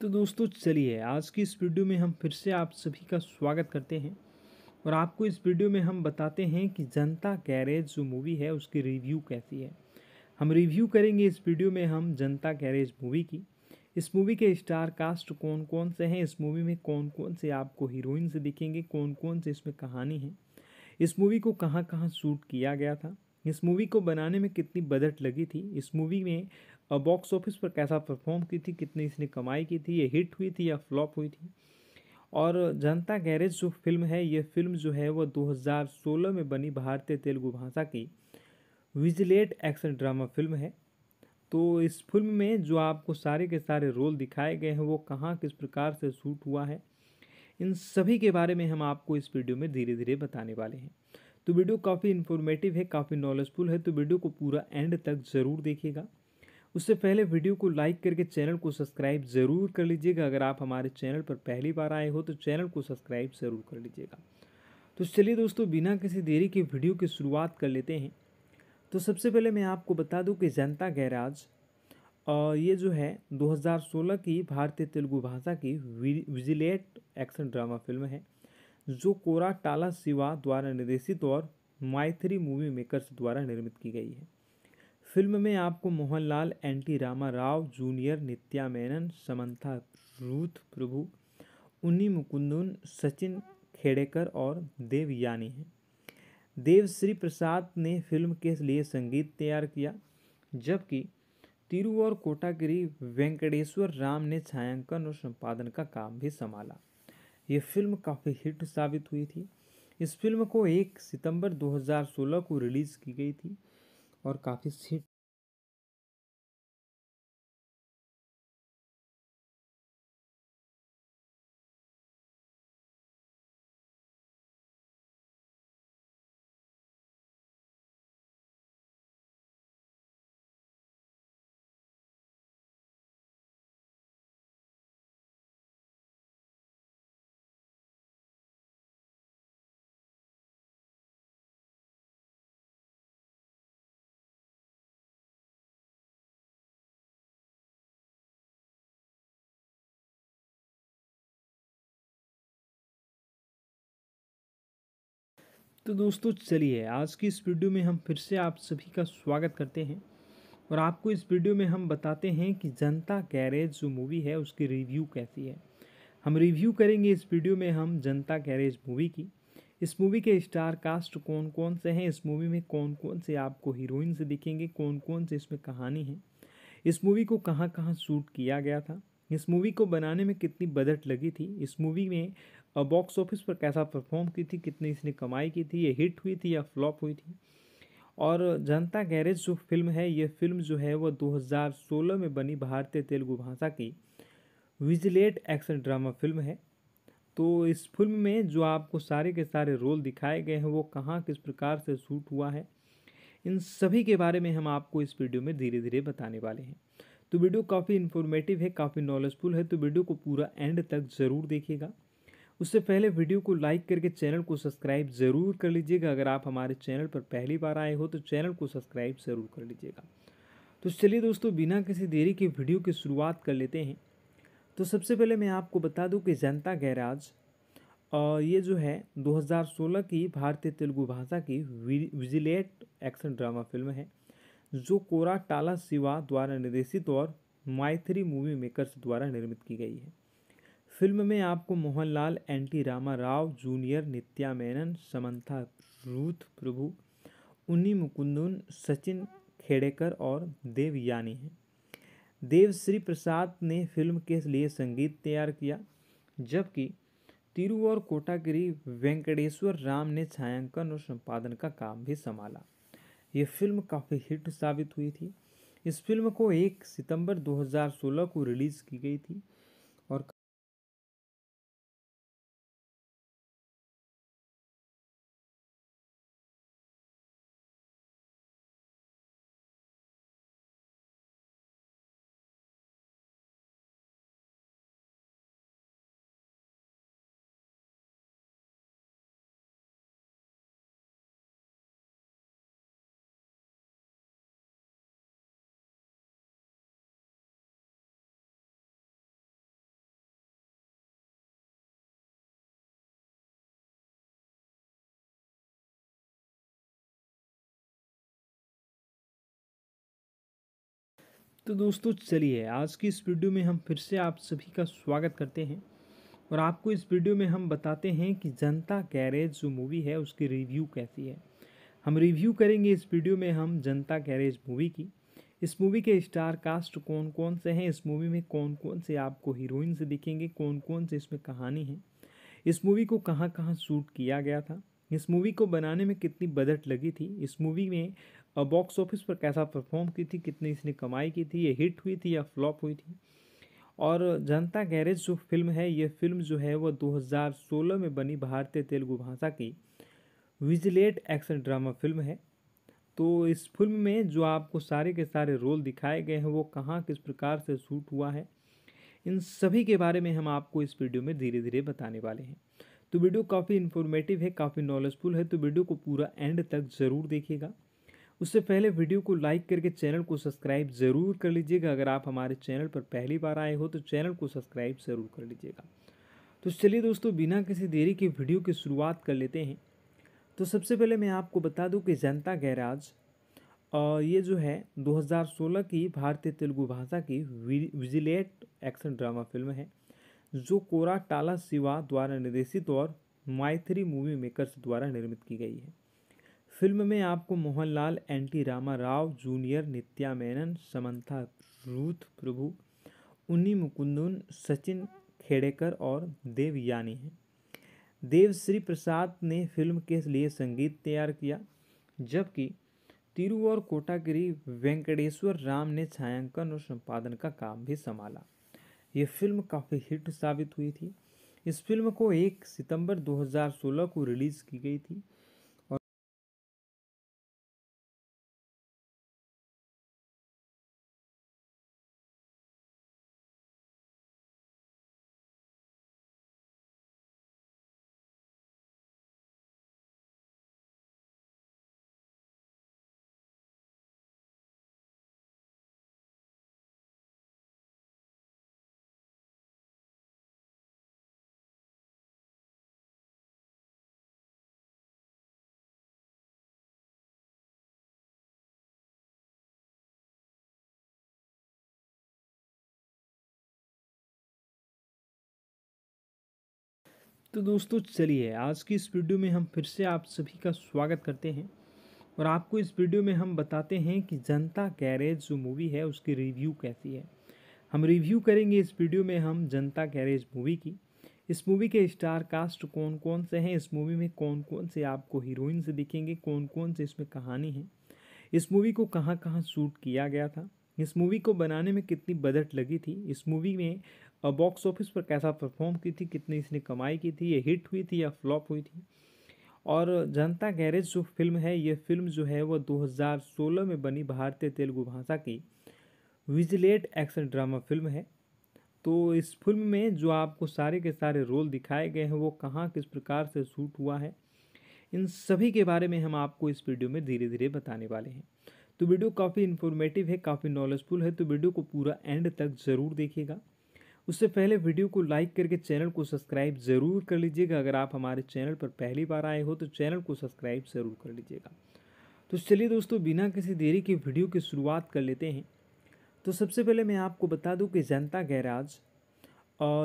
तो दोस्तों चलिए आज की इस वीडियो में हम फिर से आप सभी का स्वागत करते हैं और आपको इस वीडियो में हम बताते हैं कि जनता गैरेज जो मूवी है उसकी रिव्यू कैसी है हम रिव्यू करेंगे इस वीडियो में हम जनता गैरेज मूवी की इस मूवी के स्टार कास्ट कौन कौन से हैं इस मूवी में कौन कौन से आपको हीरोइन से दिखेंगे कौन कौन से इसमें कहानी है इस मूवी को कहाँ कहाँ शूट किया गया था इस मूवी को बनाने में कितनी बजट लगी थी इस मूवी में और बॉक्स ऑफिस पर कैसा परफॉर्म की थी कितनी इसने कमाई की थी ये हिट हुई थी या फ्लॉप हुई थी और जनता गैरेज जो फिल्म है ये फिल्म जो है वह 2016 में बनी भारतीय तेलुगु भाषा की विजिलेट एक्शन ड्रामा फिल्म है तो इस फिल्म में जो आपको सारे के सारे रोल दिखाए गए हैं वो कहाँ किस प्रकार से शूट हुआ है इन सभी के बारे में हम आपको इस वीडियो में धीरे धीरे बताने वाले हैं तो वीडियो काफ़ी इन्फॉर्मेटिव है काफ़ी नॉलेजफुल है तो वीडियो को पूरा एंड तक ज़रूर देखिएगा उससे पहले वीडियो को लाइक करके चैनल को सब्सक्राइब ज़रूर कर लीजिएगा अगर आप हमारे चैनल पर पहली बार आए हो तो चैनल को सब्सक्राइब ज़रूर कर लीजिएगा तो चलिए दोस्तों बिना किसी देरी के वीडियो की शुरुआत कर लेते हैं तो सबसे पहले मैं आपको बता दूं कि जनता गैराज और ये जो है 2016 की भारतीय तेलुगु भाषा की विजिलेट एक्शन ड्रामा फिल्म है जो कोरा टाला शिवा द्वारा निर्देशित और माइथ्री मूवी मेकर्स द्वारा निर्मित की गई है फिल्म में आपको Mohanlal N T Rama Rao junior Nithya Menon Samantha Ruth Prabhu Unni Mukundan Sachin Khedekar और देव यानी हैं श्री प्रसाद ने फिल्म के लिए संगीत तैयार किया जबकि तिरु और कोटागिरी वेंकटेश्वर राम ने छायांकन और संपादन का काम भी संभाला ये फिल्म काफ़ी हिट साबित हुई थी इस फिल्म को एक सितंबर 2016 को रिलीज़ की गई थी और काफ़ी सीट तो दोस्तों चलिए आज की इस वीडियो में हम फिर से आप सभी का स्वागत करते हैं और आपको इस वीडियो में हम बताते हैं कि जनता गैरेज जो मूवी है उसकी रिव्यू कैसी है हम रिव्यू करेंगे इस वीडियो में हम जनता गैरेज मूवी की इस मूवी के स्टार कास्ट कौन कौन से हैं इस मूवी में कौन कौन से आपको हीरोइन से दिखेंगे कौन कौन से इसमें कहानी है इस मूवी को कहाँ कहाँ शूट किया गया था इस मूवी को बनाने में कितनी बजट लगी थी इस मूवी में बॉक्स ऑफिस पर कैसा परफॉर्म की थी कितनी इसने कमाई की थी ये हिट हुई थी या फ्लॉप हुई थी और जनता गैरेज जो फिल्म है ये फिल्म जो है वह 2016 में बनी भारतीय तेलुगु भाषा की विजिलेट एक्शन ड्रामा फिल्म है तो इस फिल्म में जो आपको सारे के सारे रोल दिखाए गए हैं वो कहाँ किस प्रकार से शूट हुआ है इन सभी के बारे में हम आपको इस वीडियो में धीरे धीरे बताने वाले हैं तो वीडियो काफ़ी इन्फॉर्मेटिव है काफ़ी नॉलेजफुल है तो वीडियो को पूरा एंड तक ज़रूर देखिएगा उससे पहले वीडियो को लाइक करके चैनल को सब्सक्राइब ज़रूर कर लीजिएगा अगर आप हमारे चैनल पर पहली बार आए हो तो चैनल को सब्सक्राइब ज़रूर कर लीजिएगा तो चलिए दोस्तों बिना किसी देरी के वीडियो की शुरुआत कर लेते हैं तो सबसे पहले मैं आपको बता दूं कि जनता गैराज और ये जो है 2016 की भारतीय तेलुगु भाषा की विजिलेट एक्शन ड्रामा फिल्म है जो कोरा टाला सिवा द्वारा निर्देशित और माइथरी मूवी मेकर्स द्वारा निर्मित की गई है फिल्म में आपको Mohanlal N T Rama Rao junior Nithya Menon Samantha Ruth Prabhu Unni Mukundan Sachin Khedekar और देव यानी हैं देवश्री प्रसाद ने फिल्म के लिए संगीत तैयार किया जबकि तिरु और कोटागिरी वेंकटेश्वर राम ने छायांकन और संपादन का काम भी संभाला ये फिल्म काफ़ी हिट साबित हुई थी इस फिल्म को एक सितंबर 2016 को रिलीज़ की गई थी तो दोस्तों चलिए आज की इस वीडियो में हम फिर से आप सभी का स्वागत करते हैं और आपको इस वीडियो में हम बताते हैं कि जनता गैरेज जो मूवी है उसकी रिव्यू कैसी है हम रिव्यू करेंगे इस वीडियो में हम जनता गैरेज मूवी की इस मूवी के स्टार कास्ट कौन कौन से हैं इस मूवी में कौन कौन से आपको हीरोइन से दिखेंगे कौन कौन से इसमें कहानी है इस मूवी को कहाँ कहाँ शूट किया गया था इस मूवी को बनाने में कितनी बजट लगी थी इस मूवी में बॉक्स ऑफिस पर कैसा परफॉर्म की थी कितनी इसने कमाई की थी ये हिट हुई थी या फ्लॉप हुई थी और जनता गैरेज जो फिल्म है ये फिल्म जो है वह 2016 में बनी भारतीय तेलुगु भाषा की विजिलेट एक्शन ड्रामा फिल्म है तो इस फिल्म में जो आपको सारे के सारे रोल दिखाए गए हैं वो कहाँ किस प्रकार से शूट हुआ है इन सभी के बारे में हम आपको इस वीडियो में धीरे धीरे बताने वाले हैं तो वीडियो काफ़ी इन्फॉर्मेटिव है काफ़ी नॉलेजफुल है तो वीडियो को पूरा एंड तक ज़रूर देखिएगा उससे पहले वीडियो को लाइक करके चैनल को सब्सक्राइब ज़रूर कर लीजिएगा अगर आप हमारे चैनल पर पहली बार आए हो तो चैनल को सब्सक्राइब ज़रूर कर लीजिएगा तो चलिए दोस्तों बिना किसी देरी के वीडियो की शुरुआत कर लेते हैं तो सबसे पहले मैं आपको बता दूं कि जनता गैराज और ये जो है 2016 की भारतीय तेलुगु भाषा की विजिलेट एक्शन ड्रामा फिल्म है जो कोरा टाला सिवा द्वारा निर्देशित और माइथरी मूवी मेकर्स द्वारा निर्मित की गई है फिल्म में आपको Mohanlal N T Rama Rao junior Nithya Menon Samantha Ruth Prabhu Unni Mukundan Sachin Khedekar और देव यानी हैं देवश्री प्रसाद ने फिल्म के लिए संगीत तैयार किया जबकि तिरु और कोटागिरी वेंकटेश्वर राम ने छायांकन और संपादन का काम भी संभाला ये फिल्म काफ़ी हिट साबित हुई थी इस फिल्म को एक सितंबर 2016 को रिलीज़ की गई थी तो दोस्तों चलिए आज की इस वीडियो में हम फिर से आप सभी का स्वागत करते हैं और आपको इस वीडियो में हम बताते हैं कि जनता कैरेज जो मूवी है उसकी रिव्यू कैसी है हम रिव्यू करेंगे इस वीडियो में हम जनता कैरेज मूवी की इस मूवी के स्टार कास्ट कौन कौन से हैं इस मूवी में कौन कौन से आपको हीरोइन से दिखेंगे कौन कौन से इसमें कहानी है इस मूवी को कहाँ कहाँ शूट किया गया था इस मूवी को बनाने में कितनी बजट लगी थी इस मूवी में बॉक्स ऑफिस पर कैसा परफॉर्म की थी कितनी इसने कमाई की थी ये हिट हुई थी या फ्लॉप हुई थी और जनता गैरेज जो फिल्म है ये फिल्म जो है वह 2016 में बनी भारतीय तेलुगु भाषा की विजिलेट एक्शन ड्रामा फिल्म है तो इस फिल्म में जो आपको सारे के सारे रोल दिखाए गए हैं वो कहाँ किस प्रकार से शूट हुआ है इन सभी के बारे में हम आपको इस वीडियो में धीरे धीरे बताने वाले हैं तो वीडियो काफ़ी इन्फॉर्मेटिव है काफ़ी नॉलेजफुल है तो वीडियो को पूरा एंड तक ज़रूर देखिएगा उससे पहले वीडियो को लाइक करके चैनल को सब्सक्राइब ज़रूर कर लीजिएगा अगर आप हमारे चैनल पर पहली बार आए हो तो चैनल को सब्सक्राइब ज़रूर कर लीजिएगा तो चलिए दोस्तों बिना किसी देरी के वीडियो की शुरुआत कर लेते हैं तो सबसे पहले मैं आपको बता दूं कि जनता गैराज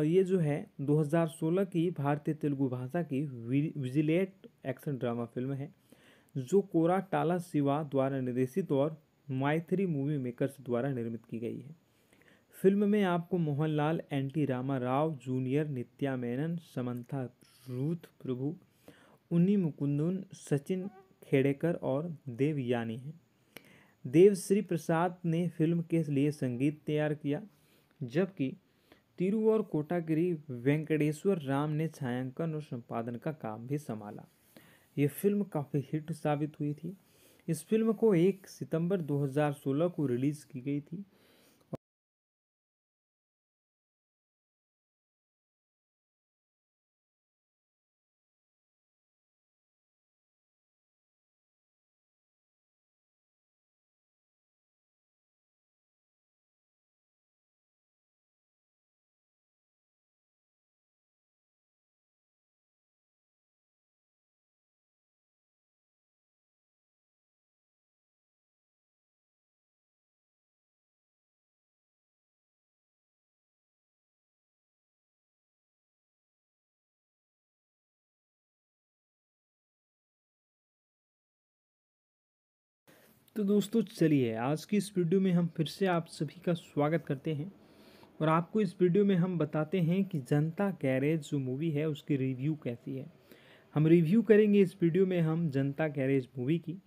ये जो है 2016 की भारतीय तेलुगु भाषा की विजिलेट एक्शन ड्रामा फिल्म है जो कोरा टाला सिवा द्वारा निर्देशित और माइथरी मूवी मेकर्स द्वारा निर्मित की गई है फिल्म में आपको Mohanlal N T Rama Rao junior Nithya Menon Samantha Ruth Prabhu Unni Mukundan Sachin Khedekar और देव यानी हैं देवश्री प्रसाद ने फिल्म के लिए संगीत तैयार किया जबकि तिरुवर कोटागिरी वेंकटेश्वर राम ने छायांकन और संपादन का काम भी संभाला ये फिल्म काफ़ी हिट साबित हुई थी इस फिल्म को एक सितंबर 2016 को रिलीज़ की गई थी तो दोस्तों चलिए आज की इस वीडियो में हम फिर से आप सभी का स्वागत करते हैं और आपको इस वीडियो में हम बताते हैं कि जनता गैरेज जो मूवी है उसकी रिव्यू कैसी है हम रिव्यू करेंगे इस वीडियो में हम जनता गैरेज मूवी की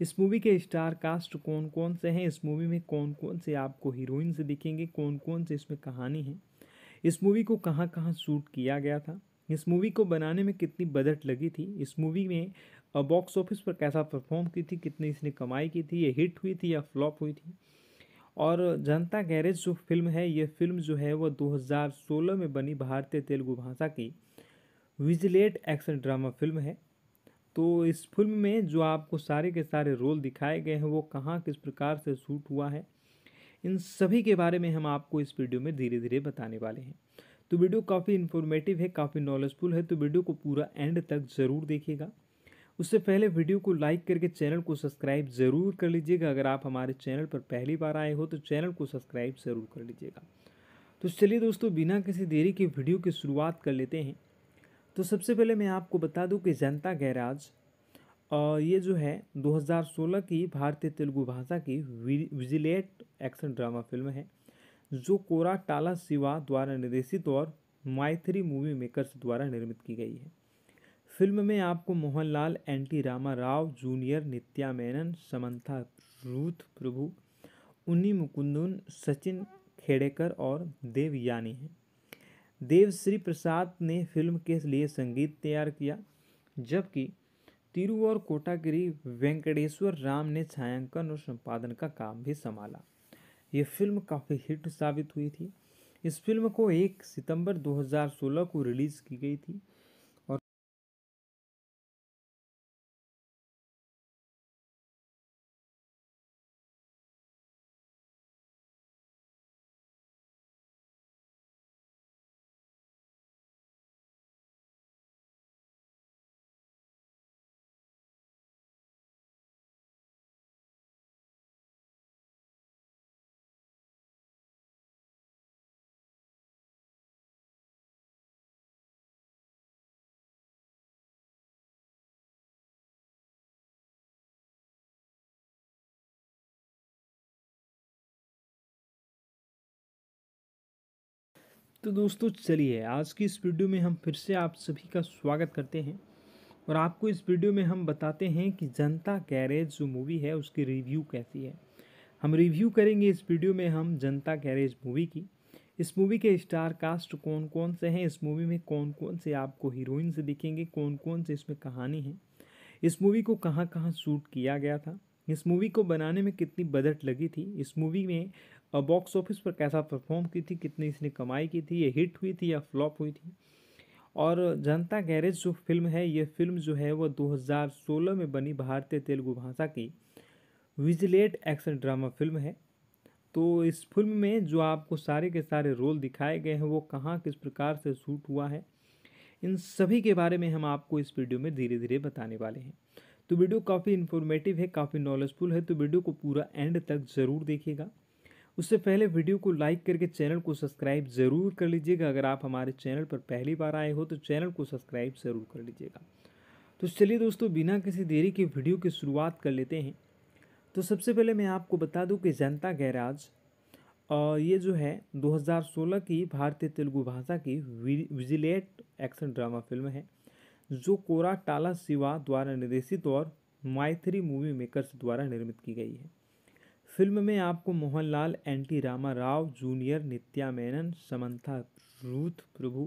इस मूवी के स्टार कास्ट कौन कौन से हैं इस मूवी में कौन कौन से आपको हीरोइन से दिखेंगे कौन कौन से इसमें कहानी है इस मूवी को कहाँ कहाँ शूट किया गया था इस मूवी को बनाने में कितनी बजट लगी थी इस मूवी में और बॉक्स ऑफिस पर कैसा परफॉर्म की थी कितनी इसने कमाई की थी ये हिट हुई थी या फ्लॉप हुई थी और जनता गैरेज जो फिल्म है ये फिल्म जो है वह 2016 में बनी भारतीय तेलुगु भाषा की विजिलेट एक्शन ड्रामा फिल्म है तो इस फिल्म में जो आपको सारे के सारे रोल दिखाए गए हैं वो कहाँ किस प्रकार से शूट हुआ है इन सभी के बारे में हम आपको इस वीडियो में धीरे धीरे बताने वाले हैं तो वीडियो काफ़ी इन्फॉर्मेटिव है काफ़ी नॉलेजफुल है तो वीडियो को पूरा एंड तक ज़रूर देखिएगा उससे पहले वीडियो को लाइक करके चैनल को सब्सक्राइब ज़रूर कर लीजिएगा अगर आप हमारे चैनल पर पहली बार आए हो तो चैनल को सब्सक्राइब ज़रूर कर लीजिएगा तो चलिए दोस्तों बिना किसी देरी के वीडियो की शुरुआत कर लेते हैं तो सबसे पहले मैं आपको बता दूं कि जनता गैराज और ये जो है 2016 की भारतीय तेलुगु भाषा की विजिलेट एक्शन ड्रामा फिल्म है जो कोरा टाला शिवा द्वारा निर्देशित और माइथ्री मूवी मेकर्स द्वारा निर्मित की गई है फिल्म में आपको Mohanlal N T Rama Rao junior Nithya Menon Samantha Ruth Prabhu Unni Mukundan Sachin Khedekar और देव यानी हैं देवश्री प्रसाद ने फिल्म के लिए संगीत तैयार किया जबकि तिरु और कोटागिरी वेंकटेश्वर राम ने छायांकन और संपादन का काम भी संभाला ये फिल्म काफ़ी हिट साबित हुई थी इस फिल्म को एक सितंबर 2016 को रिलीज़ की गई थी तो दोस्तों चलिए आज की इस वीडियो में हम फिर से आप सभी का स्वागत करते हैं और आपको इस वीडियो में हम बताते हैं कि जनता गैरेज जो मूवी है उसकी रिव्यू कैसी है हम रिव्यू करेंगे इस वीडियो में हम जनता गैरेज मूवी की इस मूवी के स्टार कास्ट कौन कौन से हैं इस मूवी में कौन कौन से आपको हीरोइन से दिखेंगे कौन कौन से इसमें कहानी है इस मूवी को कहाँ कहाँ शूट किया गया था इस मूवी को बनाने में कितनी बजट लगी थी इस मूवी में और बॉक्स ऑफिस पर कैसा परफॉर्म की थी कितनी इसने कमाई की थी ये हिट हुई थी या फ्लॉप हुई थी और जनता गैरेज जो फिल्म है ये फिल्म जो है वह 2016 में बनी भारतीय तेलुगु भाषा की विजिलेट एक्शन ड्रामा फिल्म है तो इस फिल्म में जो आपको सारे के सारे रोल दिखाए गए हैं वो कहाँ किस प्रकार से शूट हुआ है इन सभी के बारे में हम आपको इस वीडियो में धीरे धीरे बताने वाले हैं तो वीडियो काफ़ी इन्फॉर्मेटिव है काफ़ी नॉलेजफुल है तो वीडियो को पूरा एंड तक ज़रूर देखिएगा उससे पहले वीडियो को लाइक करके चैनल को सब्सक्राइब ज़रूर कर लीजिएगा अगर आप हमारे चैनल पर पहली बार आए हो तो चैनल को सब्सक्राइब ज़रूर कर लीजिएगा तो चलिए दोस्तों बिना किसी देरी के वीडियो की शुरुआत कर लेते हैं तो सबसे पहले मैं आपको बता दूं कि जनता गैराज और ये जो है 2016 की भारतीय तेलुगु भाषा की विजिलेट एक्शन ड्रामा फिल्म है जो कोरा टाला शिवा द्वारा निर्देशित और माइथरी मूवी मेकर्स द्वारा निर्मित की गई है फिल्म में आपको Mohanlal N T Rama Rao junior Nithya Menon Samantha Ruth Prabhu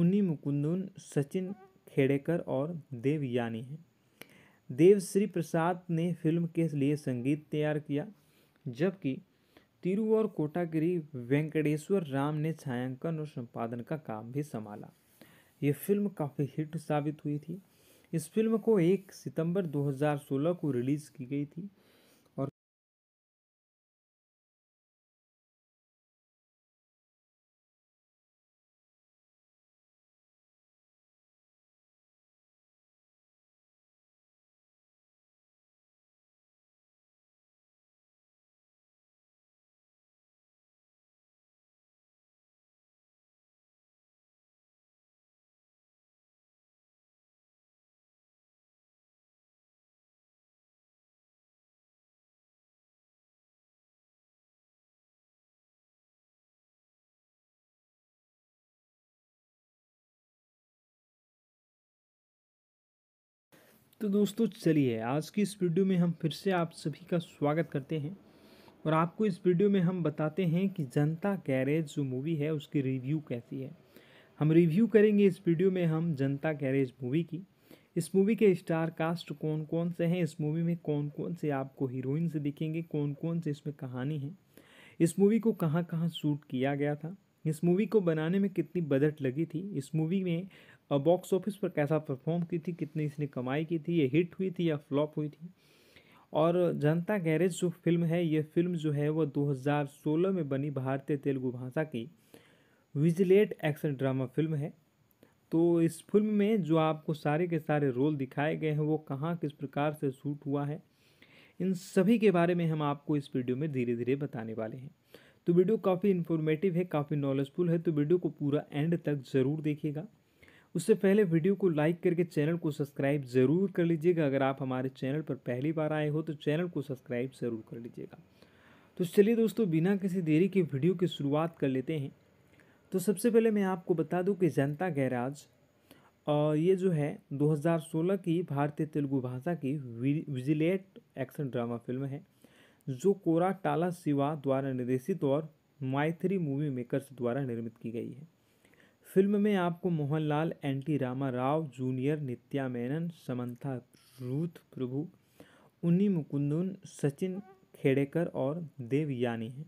Unni Mukundan Sachin Khedekar और देव यानी हैं देव श्री प्रसाद ने फिल्म के लिए संगीत तैयार किया जबकि तिरु और कोटागिरी वेंकटेश्वर राम ने छायांकन और संपादन का काम भी संभाला ये फिल्म काफ़ी हिट साबित हुई थी इस फिल्म को 1 सितंबर 2016 को रिलीज़ की गई थी तो दोस्तों चलिए आज की इस वीडियो में हम फिर से आप सभी का स्वागत करते हैं और आपको इस वीडियो में हम बताते हैं कि जनता गैरेज जो मूवी है उसकी रिव्यू कैसी है हम रिव्यू करेंगे इस वीडियो में हम जनता गैरेज मूवी की इस मूवी के स्टार कास्ट कौन कौन से हैं इस मूवी में कौन कौन से आपको हीरोइन से दिखेंगे कौन कौन से इसमें कहानी है इस मूवी को कहाँ कहाँ शूट किया गया था इस मूवी को बनाने में कितनी बजट लगी थी इस मूवी में बॉक्स ऑफिस पर कैसा परफॉर्म की थी कितनी इसने कमाई की थी ये हिट हुई थी या फ्लॉप हुई थी और जनता गैरेज जो फिल्म है ये फिल्म जो है वह 2016 में बनी भारतीय तेलुगु भाषा की विजिलेट एक्शन ड्रामा फिल्म है तो इस फिल्म में जो आपको सारे के सारे रोल दिखाए गए हैं वो कहाँ किस प्रकार से शूट हुआ है इन सभी के बारे में हम आपको इस वीडियो में धीरे धीरे बताने वाले हैं तो वीडियो काफ़ी इन्फॉर्मेटिव है काफ़ी नॉलेजफुल है तो वीडियो को पूरा एंड तक ज़रूर देखिएगा उससे पहले वीडियो को लाइक करके चैनल को सब्सक्राइब ज़रूर कर लीजिएगा अगर आप हमारे चैनल पर पहली बार आए हो तो चैनल को सब्सक्राइब ज़रूर कर लीजिएगा तो चलिए दोस्तों बिना किसी देरी के वीडियो की शुरुआत कर लेते हैं तो सबसे पहले मैं आपको बता दूं कि जनता गैराज और ये जो है 2016 की भारतीय तेलुगु भाषा की विजिलेट एक्शन ड्रामा फिल्म है जो कोरा टाला सिवा द्वारा निर्देशित और माइथरी मूवी मेकर्स द्वारा निर्मित की गई है फिल्म में आपको Mohanlal N T Rama Rao junior Nithya Menon Samantha Ruth Prabhu Unni Mukundan Sachin Khedekar और देव यानी हैं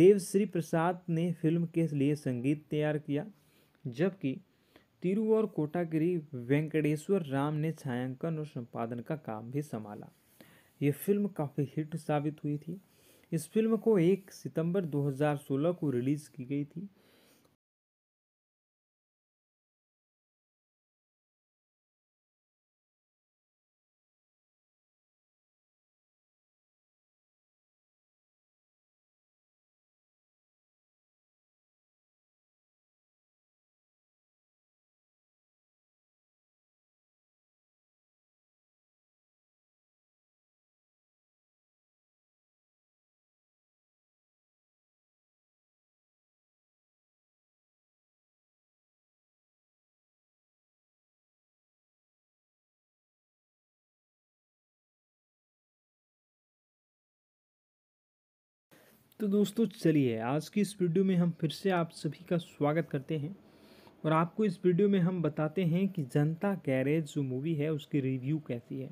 देवश्री प्रसाद ने फिल्म के लिए संगीत तैयार किया जबकि तिरु और कोटागिरी वेंकटेश्वर राम ने छायांकन और संपादन का काम भी संभाला ये फिल्म काफ़ी हिट साबित हुई थी इस फिल्म को एक सितंबर 2016 को रिलीज़ की गई थी तो दोस्तों चलिए आज की इस वीडियो में हम फिर से आप सभी का स्वागत करते हैं और आपको इस वीडियो में हम बताते हैं कि जनता गैरेज जो मूवी है उसकी रिव्यू कैसी है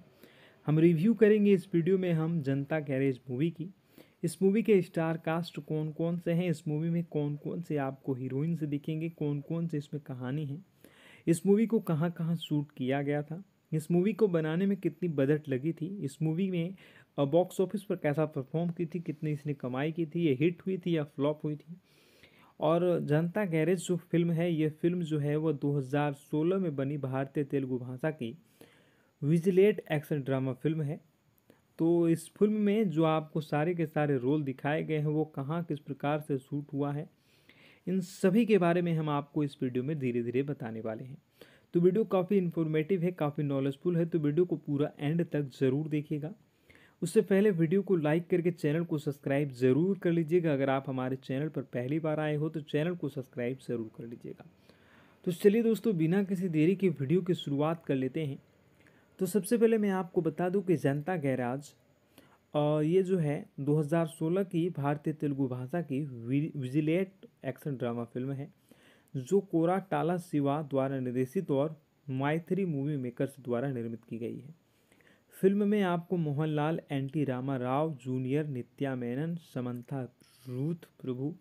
हम रिव्यू करेंगे इस वीडियो में हम जनता गैरेज मूवी की इस मूवी के स्टार कास्ट कौन कौन से हैं इस मूवी में कौन कौन से आपको हीरोइन से दिखेंगे कौन कौन से इसमें कहानी है इस मूवी को कहाँ कहाँ शूट किया गया था इस मूवी को बनाने में कितनी बजट लगी थी इस मूवी में बॉक्स ऑफिस पर कैसा परफॉर्म की थी कितनी इसने कमाई की थी ये हिट हुई थी या फ्लॉप हुई थी और जनता गैरेज जो फिल्म है ये फिल्म जो है वह 2016 में बनी भारतीय तेलुगु भाषा की विजिलेट एक्शन ड्रामा फिल्म है तो इस फिल्म में जो आपको सारे के सारे रोल दिखाए गए हैं वो कहाँ किस प्रकार से शूट हुआ है इन सभी के बारे में हम आपको इस वीडियो में धीरे धीरे बताने वाले हैं तो वीडियो काफ़ी इन्फॉर्मेटिव है काफ़ी नॉलेजफुल है तो वीडियो को पूरा एंड तक ज़रूर देखिएगा उससे पहले वीडियो को लाइक करके चैनल को सब्सक्राइब ज़रूर कर लीजिएगा अगर आप हमारे चैनल पर पहली बार आए हो तो चैनल को सब्सक्राइब ज़रूर कर लीजिएगा तो चलिए दोस्तों बिना किसी देरी के वीडियो की शुरुआत कर लेते हैं तो सबसे पहले मैं आपको बता दूं कि जनता गैराज ये जो है 2016 की भारतीय तेलुगु भाषा की विजिलेट एक्शन ड्रामा फिल्म है जो कोरा टाला शिवा द्वारा निर्देशित और माइथरी मूवी मेकर्स द्वारा निर्मित की गई है फिल्म में आपको Mohanlal N T Rama Rao junior Nithya Menon Samantha Ruth Prabhu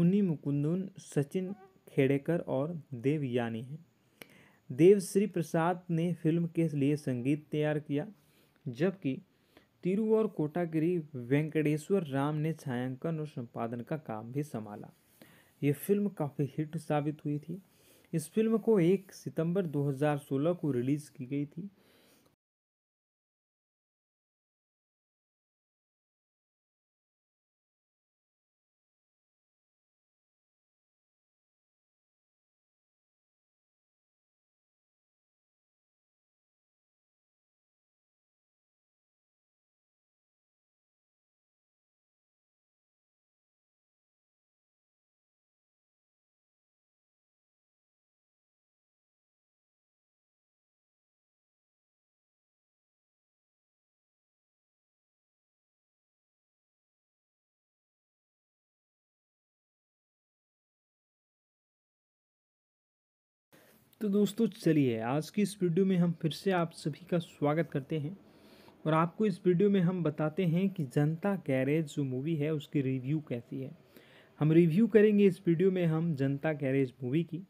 Unni Mukundan Sachin Khedekar और देव यानी हैं देवश्री प्रसाद ने फिल्म के लिए संगीत तैयार किया जबकि तिरु और कोटागिरी वेंकटेश्वर राम ने छायांकन और संपादन का काम भी संभाला ये फिल्म काफ़ी हिट साबित हुई थी इस फिल्म को 1 सितंबर 2016 को रिलीज़ की गई थी तो दोस्तों चलिए आज की इस वीडियो में हम फिर से आप सभी का स्वागत करते हैं और आपको इस वीडियो में हम बताते हैं कि जनता गैरेज जो मूवी है उसकी रिव्यू कैसी है हम रिव्यू करेंगे इस वीडियो में हम जनता गैरेज मूवी की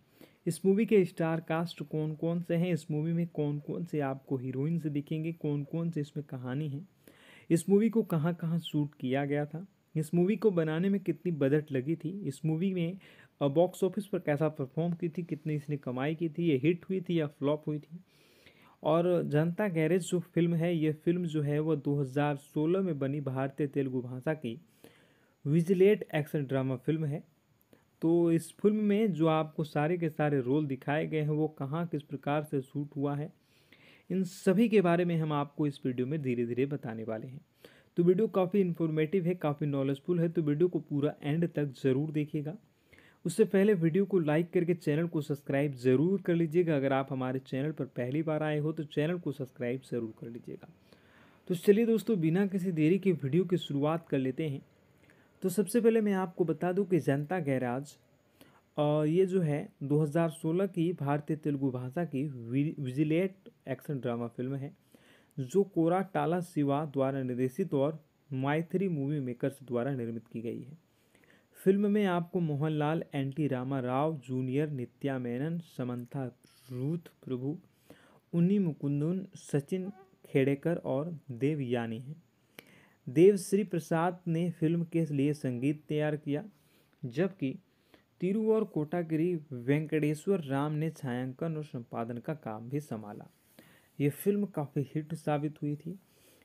इस मूवी के स्टार कास्ट कौन कौन से हैं इस मूवी में कौन कौन से आपको हीरोइन से दिखेंगे कौन कौन से इसमें कहानी है इस मूवी को कहाँ कहाँ शूट किया गया था इस मूवी को बनाने में कितनी बजट लगी थी इस मूवी में और बॉक्स ऑफिस पर कैसा परफॉर्म की थी कितनी इसने कमाई की थी ये हिट हुई थी या फ्लॉप हुई थी और जनता गैरेज जो फिल्म है ये फिल्म जो है वह 2016 में बनी भारतीय तेलुगु भाषा की विजिलेट एक्शन ड्रामा फिल्म है तो इस फिल्म में जो आपको सारे के सारे रोल दिखाए गए हैं वो कहाँ किस प्रकार से शूट हुआ है इन सभी के बारे में हम आपको इस वीडियो में धीरे धीरे बताने वाले हैं तो वीडियो काफ़ी इन्फॉर्मेटिव है काफ़ी नॉलेजफुल है तो वीडियो को पूरा एंड तक ज़रूर देखिएगा उससे पहले वीडियो को लाइक करके चैनल को सब्सक्राइब ज़रूर कर लीजिएगा अगर आप हमारे चैनल पर पहली बार आए हो तो चैनल को सब्सक्राइब ज़रूर कर लीजिएगा तो चलिए दोस्तों बिना किसी देरी के वीडियो की शुरुआत कर लेते हैं तो सबसे पहले मैं आपको बता दूं कि जनता गैराज और ये जो है 2016 की भारतीय तेलुगु भाषा की विजिलेट एक्शन ड्रामा फिल्म है जो कोरा टाला शिवा द्वारा निर्देशित और माइथ्री मूवी मेकर्स द्वारा निर्मित की गई है फिल्म में आपको Mohanlal N T Rama Rao junior Nithya Menon Samantha Ruth Prabhu Unni Mukundan Sachin Khedekar और देव यानी हैं देवश्री प्रसाद ने फिल्म के लिए संगीत तैयार किया जबकि तिरु और कोटागिरी वेंकटेश्वर राम ने छायांकन और संपादन का काम भी संभाला ये फिल्म काफ़ी हिट साबित हुई थी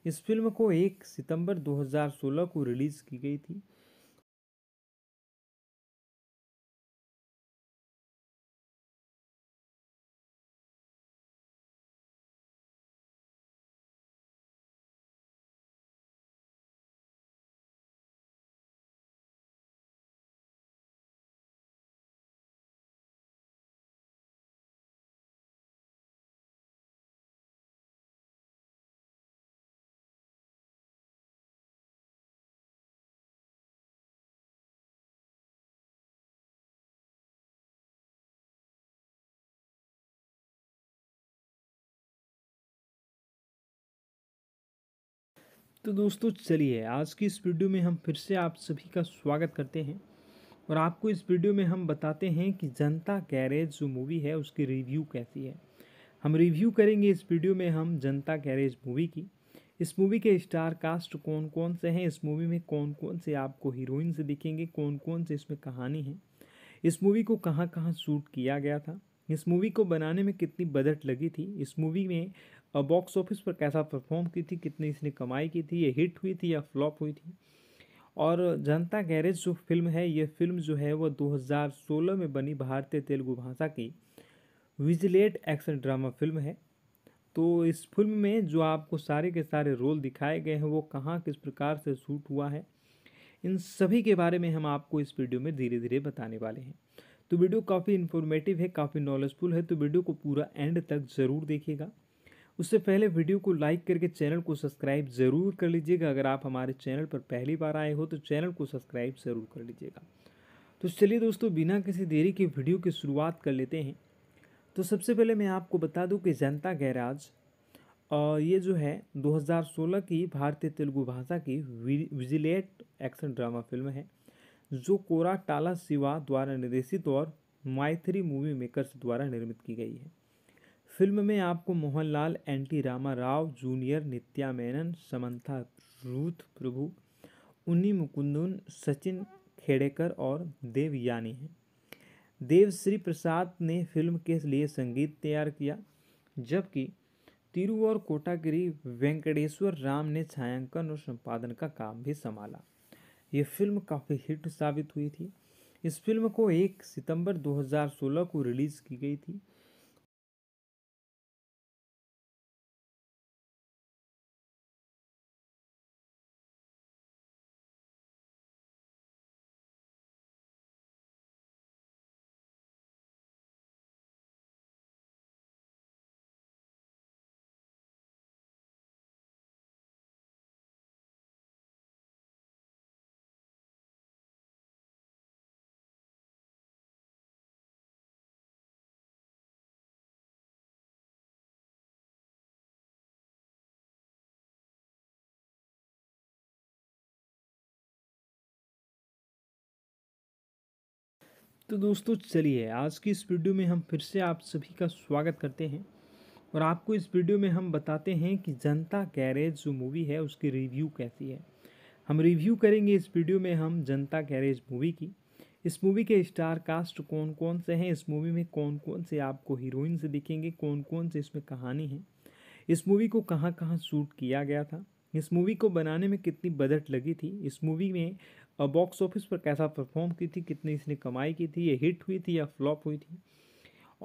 इस फिल्म को एक सितंबर 2016 को रिलीज़ की गई थी तो दोस्तों चलिए आज की इस वीडियो में हम फिर से आप सभी का स्वागत करते हैं और आपको इस वीडियो में हम बताते हैं कि जनता गैरेज जो मूवी है उसकी रिव्यू कैसी है हम रिव्यू करेंगे इस वीडियो में हम जनता गैरेज मूवी की इस मूवी के स्टार कास्ट कौन कौन से हैं इस मूवी में कौन कौन से आपको हीरोइन से दिखेंगे कौन कौन से इसमें कहानी है इस मूवी को कहाँ कहाँ शूट किया गया था इस मूवी को बनाने में कितनी बजट लगी थी इस मूवी में और बॉक्स ऑफिस पर कैसा परफॉर्म की थी कितनी इसने कमाई की थी ये हिट हुई थी या फ्लॉप हुई थी और जनता गैरेज जो फिल्म है ये फिल्म जो है वह 2016 में बनी भारतीय तेलुगु भाषा की विजिलेट एक्शन ड्रामा फिल्म है तो इस फिल्म में जो आपको सारे के सारे रोल दिखाए गए हैं वो कहाँ किस प्रकार से शूट हुआ है इन सभी के बारे में हम आपको इस वीडियो में धीरे धीरे बताने वाले हैं तो वीडियो काफ़ी इन्फॉर्मेटिव है काफ़ी नॉलेजफुल है तो वीडियो को पूरा एंड तक ज़रूर देखिएगा उससे पहले वीडियो को लाइक करके चैनल को सब्सक्राइब ज़रूर कर लीजिएगा अगर आप हमारे चैनल पर पहली बार आए हो तो चैनल को सब्सक्राइब ज़रूर कर लीजिएगा तो चलिए दोस्तों बिना किसी देरी के वीडियो की शुरुआत कर लेते हैं तो सबसे पहले मैं आपको बता दूं कि जनता गैराज और ये जो है 2016 की भारतीय तेलुगु भाषा की विजिलेट एक्शन ड्रामा फिल्म है जो कोरा टाला शिवा द्वारा निर्देशित और माइथ्री मूवी मेकर्स द्वारा निर्मित की गई है फिल्म में आपको Mohanlal N T Rama Rao junior Nithya Menon Samantha Ruth Prabhu Unni Mukundan Sachin Khedekar और देव यानी हैं श्री प्रसाद ने फिल्म के लिए संगीत तैयार किया जबकि तिरु और कोटागिरी वेंकटेश्वर राम ने छायांकन और संपादन का काम भी संभाला ये फिल्म काफ़ी हिट साबित हुई थी इस फिल्म को 1 सितंबर 2016 को रिलीज़ की गई थी तो दोस्तों चलिए आज की इस वीडियो में हम फिर से आप सभी का स्वागत करते हैं और आपको इस वीडियो में हम बताते हैं कि जनता गैरेज जो मूवी है उसकी रिव्यू कैसी है हम रिव्यू करेंगे इस वीडियो में हम जनता गैरेज मूवी की इस मूवी के स्टार कास्ट कौन कौन से हैं इस मूवी में कौन कौन से आपको हीरोइन से दिखेंगे कौन कौन से इसमें कहानी है इस मूवी को कहाँ कहाँ शूट किया गया था इस मूवी को बनाने में कितनी बजट लगी थी इस मूवी में और बॉक्स ऑफिस पर कैसा परफॉर्म की थी कितनी इसने कमाई की थी ये हिट हुई थी या फ्लॉप हुई थी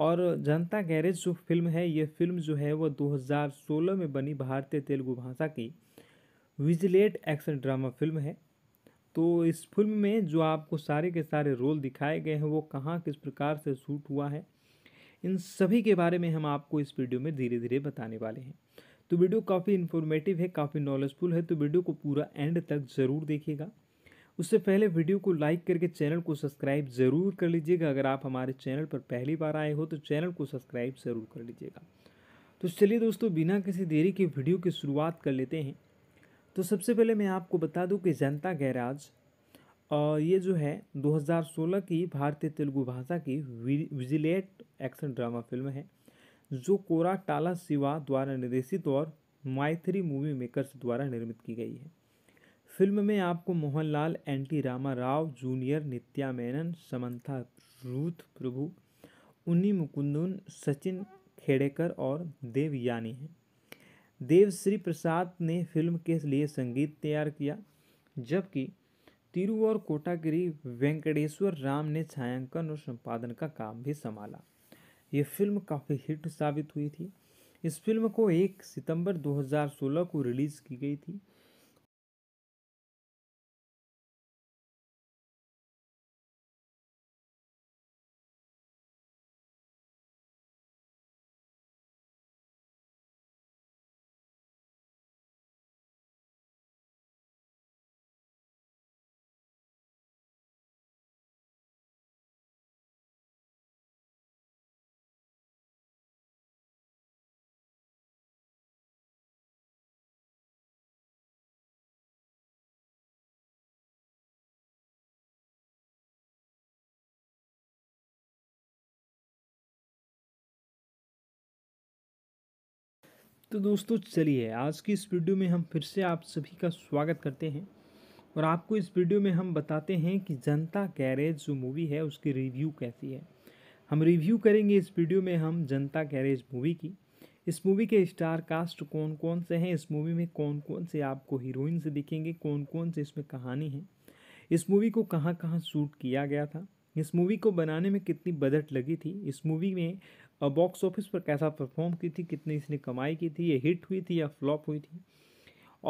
और जनता गैरेज जो फिल्म है ये फिल्म जो है वह 2016 में बनी भारतीय तेलुगु भाषा की विजिलेट एक्शन ड्रामा फिल्म है तो इस फिल्म में जो आपको सारे के सारे रोल दिखाए गए हैं वो कहाँ किस प्रकार से शूट हुआ है इन सभी के बारे में हम आपको इस वीडियो में धीरे धीरे बताने वाले हैं तो वीडियो काफ़ी इन्फॉर्मेटिव है काफ़ी नॉलेजफुल है तो वीडियो को पूरा एंड तक ज़रूर देखिएगा उससे पहले वीडियो को लाइक करके चैनल को सब्सक्राइब ज़रूर कर लीजिएगा अगर आप हमारे चैनल पर पहली बार आए हो तो चैनल को सब्सक्राइब ज़रूर कर लीजिएगा तो चलिए दोस्तों बिना किसी देरी के वीडियो की शुरुआत कर लेते हैं तो सबसे पहले मैं आपको बता दूं कि जनता गैराज और ये जो है 2016 की भारतीय तेलुगु भाषा की विजिलेट एक्शन ड्रामा फिल्म है जो कोरा टाला शिवा द्वारा निर्देशित और माइथरी मूवी मेकर्स द्वारा निर्मित की गई है फिल्म में आपको Mohanlal N T Rama Rao junior Nithya Menon Samantha Ruth Prabhu Unni Mukundan Sachin Khedekar और देव यानी हैं देवश्री प्रसाद ने फिल्म के लिए संगीत तैयार किया जबकि तिरु और कोटागिरी वेंकटेश्वर राम ने छायांकन और संपादन का काम भी संभाला ये फिल्म काफ़ी हिट साबित हुई थी इस फिल्म को एक सितंबर 2016 को रिलीज़ की गई थी तो दोस्तों चलिए आज की इस वीडियो में हम फिर से आप सभी का स्वागत करते हैं और आपको इस वीडियो में हम बताते हैं कि जनता गैरेज जो मूवी है उसकी रिव्यू कैसी है हम रिव्यू करेंगे इस वीडियो में हम जनता गैरेज मूवी की इस मूवी के स्टार कास्ट कौन कौन से हैं इस मूवी में कौन कौन से आपको हीरोइन से दिखेंगे कौन कौन से इसमें कहानी है इस मूवी को कहाँ कहाँ शूट किया गया था इस मूवी को बनाने में कितनी बजट लगी थी इस मूवी में बॉक्स ऑफिस पर कैसा परफॉर्म की थी कितनी इसने कमाई की थी ये हिट हुई थी या फ्लॉप हुई थी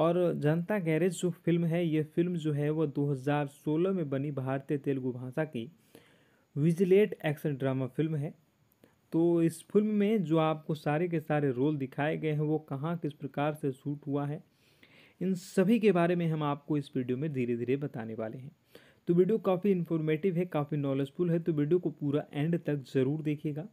और जनता गैरेज जो फिल्म है ये फिल्म जो है वह 2016 में बनी भारतीय तेलुगु भाषा की विजिलेट एक्शन ड्रामा फिल्म है तो इस फिल्म में जो आपको सारे के सारे रोल दिखाए गए हैं वो कहाँ किस प्रकार से शूट हुआ है इन सभी के बारे में हम आपको इस वीडियो में धीरे धीरे बताने वाले हैं तो वीडियो काफ़ी इन्फॉर्मेटिव है काफ़ी नॉलेजफुल है तो वीडियो को पूरा एंड तक ज़रूर देखिएगा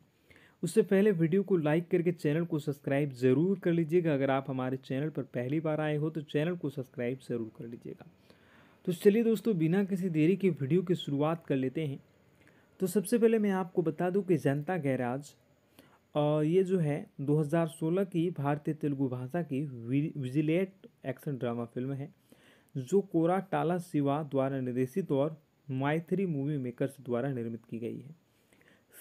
उससे पहले वीडियो को लाइक करके चैनल को सब्सक्राइब ज़रूर कर लीजिएगा अगर आप हमारे चैनल पर पहली बार आए हो तो चैनल को सब्सक्राइब ज़रूर कर लीजिएगा तो चलिए दोस्तों बिना किसी देरी के वीडियो की शुरुआत कर लेते हैं तो सबसे पहले मैं आपको बता दूं कि जनता गैराज ये जो है 2016 की भारतीय तेलुगु भाषा की विजिलेट एक्शन ड्रामा फिल्म है जो कोरा टाला शिवा द्वारा निर्देशित और माइथरी मूवी मेकर्स द्वारा निर्मित की गई है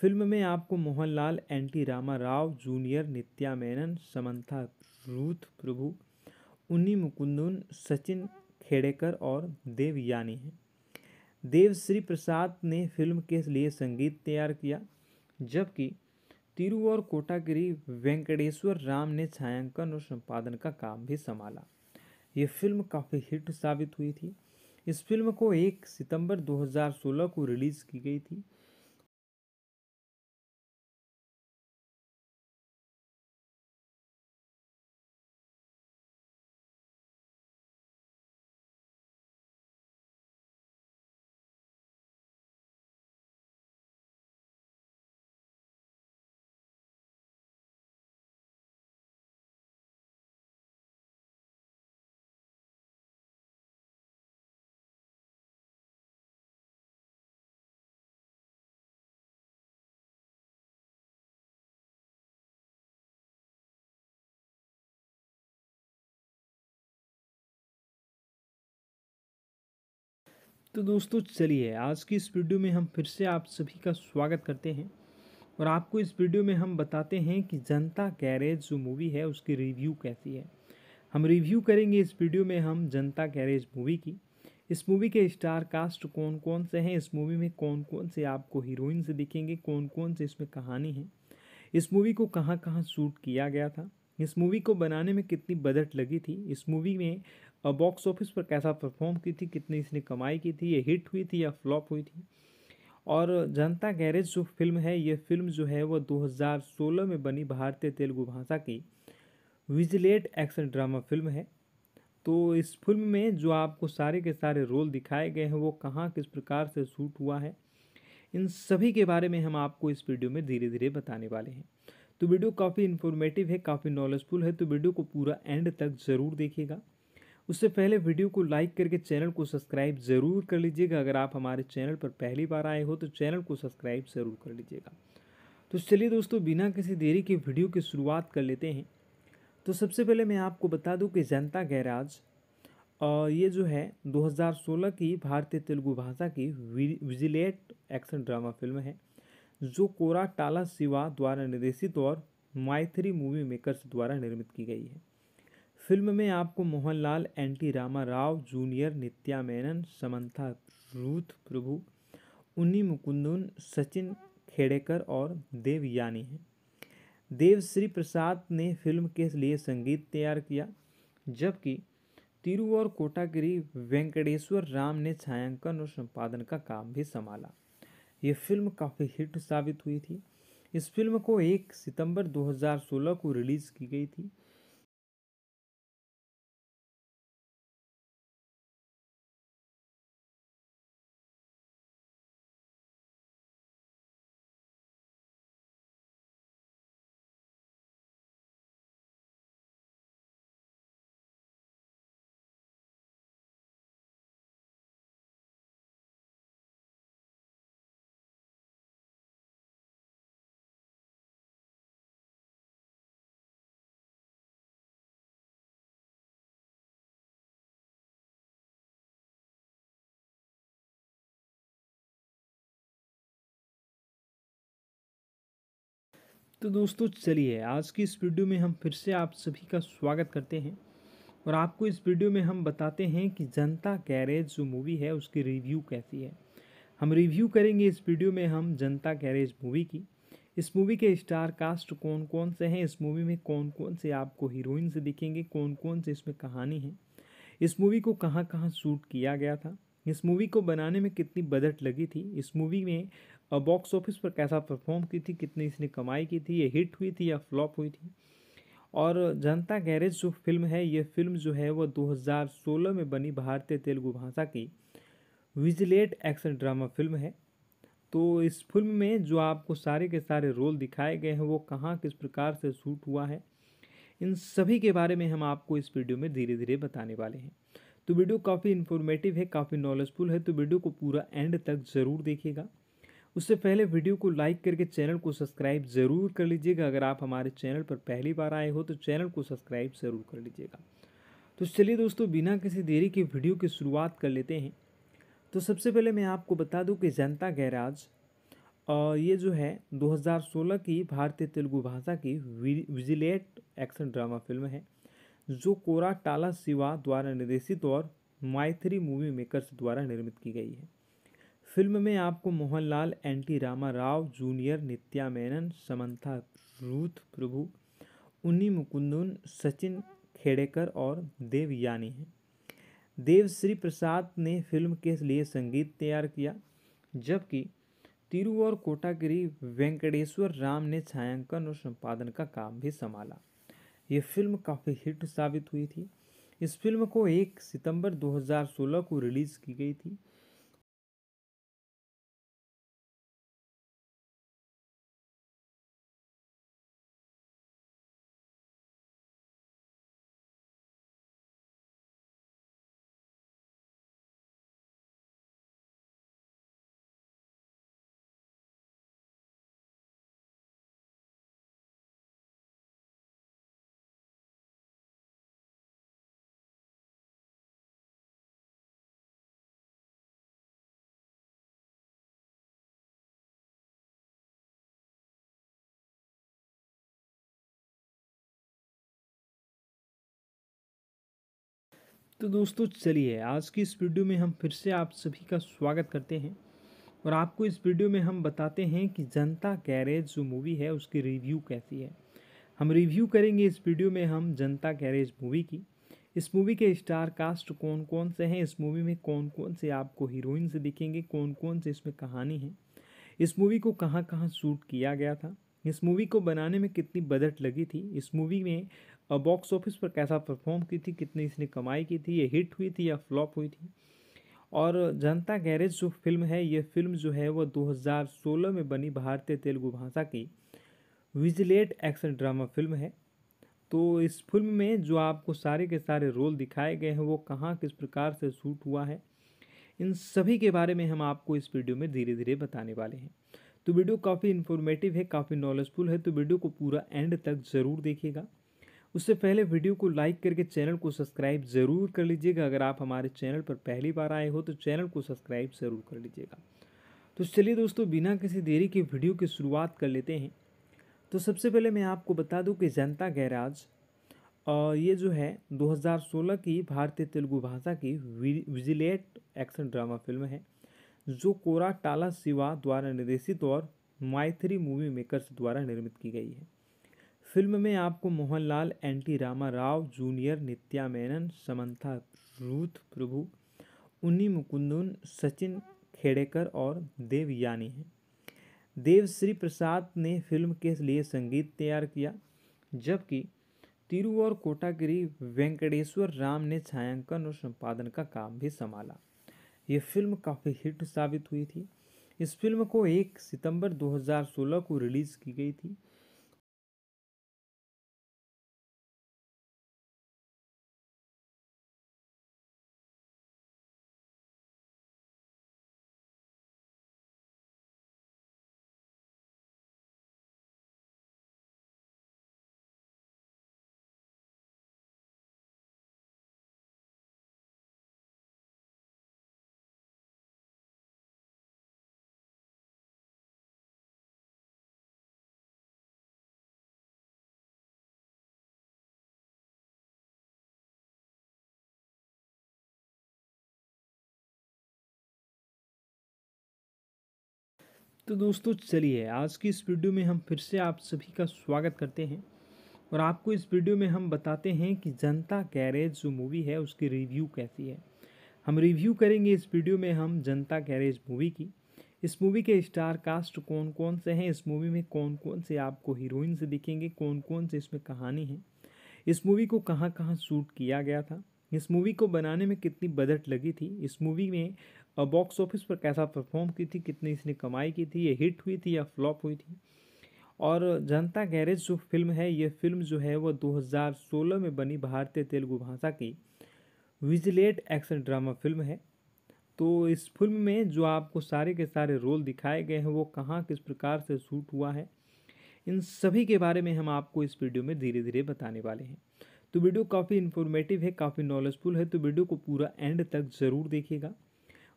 फिल्म में आपको Mohanlal N T Rama Rao junior Nithya Menon Samantha Ruth Prabhu Unni Mukundan Sachin Khedekar और देव यानी हैं श्री प्रसाद ने फिल्म के लिए संगीत तैयार किया जबकि तिरु और कोटागिरी वेंकटेश्वर राम ने छायांकन और संपादन का काम भी संभाला ये फिल्म काफ़ी हिट साबित हुई थी इस फिल्म को एक सितंबर 2016 को रिलीज़ की गई थी तो दोस्तों चलिए आज की इस वीडियो में हम फिर से आप सभी का स्वागत करते हैं और आपको इस वीडियो में हम बताते हैं कि जनता गैरेज जो मूवी है उसकी रिव्यू कैसी है हम रिव्यू करेंगे इस वीडियो में हम जनता गैरेज मूवी की इस मूवी के स्टार कास्ट कौन कौन से हैं इस मूवी में कौन कौन से आपको हीरोइन से दिखेंगे कौन कौन से इसमें कहानी है इस मूवी को कहाँ कहाँ शूट किया गया था इस मूवी को बनाने में कितनी बजट लगी थी इस मूवी में और बॉक्स ऑफिस पर कैसा परफॉर्म की थी कितनी इसने कमाई की थी ये हिट हुई थी या फ्लॉप हुई थी और जनता गैरेज जो फिल्म है ये फिल्म जो है वह 2016 में बनी भारतीय तेलुगु भाषा की विजिलेट एक्शन ड्रामा फिल्म है तो इस फिल्म में जो आपको सारे के सारे रोल दिखाए गए हैं वो कहाँ किस प्रकार से शूट हुआ है इन सभी के बारे में हम आपको इस वीडियो में धीरे धीरे बताने वाले हैं तो वीडियो काफ़ी इन्फॉर्मेटिव है काफ़ी नॉलेजफुल है तो वीडियो को पूरा एंड तक ज़रूर देखिएगा उससे पहले वीडियो को लाइक करके चैनल को सब्सक्राइब ज़रूर कर लीजिएगा अगर आप हमारे चैनल पर पहली बार आए हो तो चैनल को सब्सक्राइब ज़रूर कर लीजिएगा तो चलिए दोस्तों बिना किसी देरी के वीडियो की शुरुआत कर लेते हैं तो सबसे पहले मैं आपको बता दूं कि जनता गैराज और ये जो है 2016 की भारतीय तेलुगु भाषा की विजिलेट एक्शन ड्रामा फिल्म है जो कोरा टाला शिवा द्वारा निर्देशित और माइथ्री मूवी मेकर्स द्वारा निर्मित की गई है फिल्म में आपको Mohanlal N T Rama Rao junior Nithya Menon Samantha Ruth Prabhu Unni Mukundan Sachin Khedekar और देव यानी हैं देव श्री प्रसाद ने फिल्म के लिए संगीत तैयार किया जबकि तिरु और कोटागिरी वेंकटेश्वर राम ने छायांकन और संपादन का काम भी संभाला ये फिल्म काफ़ी हिट साबित हुई थी इस फिल्म को 1 सितंबर 2016 को रिलीज़ की गई थी तो दोस्तों चलिए आज की इस वीडियो में हम फिर से आप सभी का स्वागत करते हैं और आपको इस वीडियो में हम बताते हैं कि जनता गैरेज जो मूवी है उसकी रिव्यू कैसी है हम रिव्यू करेंगे इस वीडियो में हम जनता गैरेज मूवी की इस मूवी के स्टार कास्ट कौन कौन से हैं इस मूवी में कौन कौन से आपको हीरोइन से दिखेंगे कौन कौन से इसमें कहानी है इस मूवी को कहाँ कहाँ शूट किया गया था इस मूवी को बनाने में कितनी बजट लगी थी इस मूवी में बॉक्स ऑफिस पर कैसा परफॉर्म की थी कितनी इसने कमाई की थी ये हिट हुई थी या फ्लॉप हुई थी और जनता गैरेज जो फिल्म है ये फिल्म जो है वह 2016 में बनी भारतीय तेलुगु भाषा की विजिलेट एक्शन ड्रामा फिल्म है तो इस फिल्म में जो आपको सारे के सारे रोल दिखाए गए हैं वो कहाँ किस प्रकार से शूट हुआ है इन सभी के बारे में हम आपको इस वीडियो में धीरे धीरे बताने वाले हैं तो वीडियो काफ़ी इन्फॉर्मेटिव है काफ़ी नॉलेजफुल है तो वीडियो को पूरा एंड तक ज़रूर देखिएगा उससे पहले वीडियो को लाइक करके चैनल को सब्सक्राइब ज़रूर कर लीजिएगा अगर आप हमारे चैनल पर पहली बार आए हो तो चैनल को सब्सक्राइब ज़रूर कर लीजिएगा तो चलिए दोस्तों बिना किसी देरी के वीडियो की शुरुआत कर लेते हैं तो सबसे पहले मैं आपको बता दूं कि जनता गैराज और ये जो है 2016 की भारतीय तेलुगु भाषा की विजिलेट एक्शन ड्रामा फिल्म है जो कोरा टाला शिवा द्वारा निर्देशित और माइथरी मूवी मेकर्स द्वारा निर्मित की गई है फिल्म में आपको Mohanlal N T Rama Rao junior Nithya Menon Samantha Ruth Prabhu Unni Mukundan Sachin Khedekar और देव यानी हैं देव श्री प्रसाद ने फिल्म के लिए संगीत तैयार किया जबकि तिरु और कोटागिरी वेंकटेश्वर राम ने छायांकन और संपादन का काम भी संभाला ये फिल्म काफ़ी हिट साबित हुई थी इस फिल्म को 1 सितंबर 2016 को रिलीज़ की गई थी तो दोस्तों चलिए आज की इस वीडियो में हम फिर से आप सभी का स्वागत करते हैं और आपको इस वीडियो में हम बताते हैं कि जनता गैरेज जो मूवी है उसकी रिव्यू कैसी है हम रिव्यू करेंगे इस वीडियो में हम जनता गैरेज मूवी की इस मूवी के स्टार कास्ट कौन कौन से हैं इस मूवी में कौन कौन से आपको हीरोइन से दिखेंगे कौन कौन से इसमें कहानी है इस मूवी को कहाँ कहाँ शूट किया गया था इस मूवी को बनाने में कितनी बजट लगी थी इस मूवी में बॉक्स ऑफिस पर कैसा परफॉर्म की थी कितनी इसने कमाई की थी ये हिट हुई थी या फ्लॉप हुई थी और जनता गैरेज जो फिल्म है ये फिल्म जो है वह 2016 में बनी भारतीय तेलुगु भाषा की विजिलेट एक्शन ड्रामा फिल्म है तो इस फिल्म में जो आपको सारे के सारे रोल दिखाए गए हैं वो कहाँ किस प्रकार से शूट हुआ है इन सभी के बारे में हम आपको इस वीडियो में धीरे धीरे बताने वाले हैं तो वीडियो काफ़ी इन्फॉर्मेटिव है काफ़ी नॉलेजफुल है तो वीडियो को पूरा एंड तक ज़रूर देखिएगा उससे पहले वीडियो को लाइक करके चैनल को सब्सक्राइब ज़रूर कर लीजिएगा अगर आप हमारे चैनल पर पहली बार आए हो तो चैनल को सब्सक्राइब ज़रूर कर लीजिएगा तो चलिए दोस्तों बिना किसी देरी के वीडियो की शुरुआत कर लेते हैं तो सबसे पहले मैं आपको बता दूं कि जनता गैराज और ये जो है 2016 की भारतीय तेलुगु भाषा की विजिलेट एक्शन ड्रामा फिल्म है जो कोरा टाला शिवा द्वारा निर्देशित और माइथरी मूवी मेकर्स द्वारा निर्मित की गई है फिल्म में आपको Mohanlal N T Rama Rao junior Nithya Menon Samantha Ruth Prabhu Unni Mukundan Sachin Khedekar और देव यानी हैं देवश्री प्रसाद ने फिल्म के लिए संगीत तैयार किया जबकि तिरु और कोटागिरी वेंकटेश्वर राम ने छायांकन और संपादन का काम भी संभाला ये फिल्म काफ़ी हिट साबित हुई थी इस फिल्म को एक सितंबर 2016 को रिलीज़ की गई थी तो दोस्तों चलिए आज की इस वीडियो में हम फिर से आप सभी का स्वागत करते हैं और आपको इस वीडियो में हम बताते हैं कि जनता गैरेज जो मूवी है उसकी रिव्यू कैसी है हम रिव्यू करेंगे इस वीडियो में हम जनता गैरेज मूवी की इस मूवी के स्टार कास्ट कौन कौन से हैं इस मूवी में कौन कौन से आपको हीरोइन से दिखेंगे कौन कौन से इसमें कहानी है इस मूवी को कहाँ कहाँ शूट किया गया था इस मूवी को बनाने में कितनी बजट लगी थी इस मूवी में बॉक्स ऑफिस पर कैसा परफॉर्म की थी कितनी इसने कमाई की थी ये हिट हुई थी या फ्लॉप हुई थी और जनता गैरेज जो फिल्म है ये फिल्म जो है वह 2016 में बनी भारतीय तेलुगु भाषा की विजिलेट एक्शन ड्रामा फिल्म है तो इस फिल्म में जो आपको सारे के सारे रोल दिखाए गए हैं वो कहाँ किस प्रकार से शूट हुआ है इन सभी के बारे में हम आपको इस वीडियो में धीरे धीरे बताने वाले हैं तो वीडियो काफ़ी इन्फॉर्मेटिव है काफ़ी नॉलेजफुल है तो वीडियो को पूरा एंड तक ज़रूर देखिएगा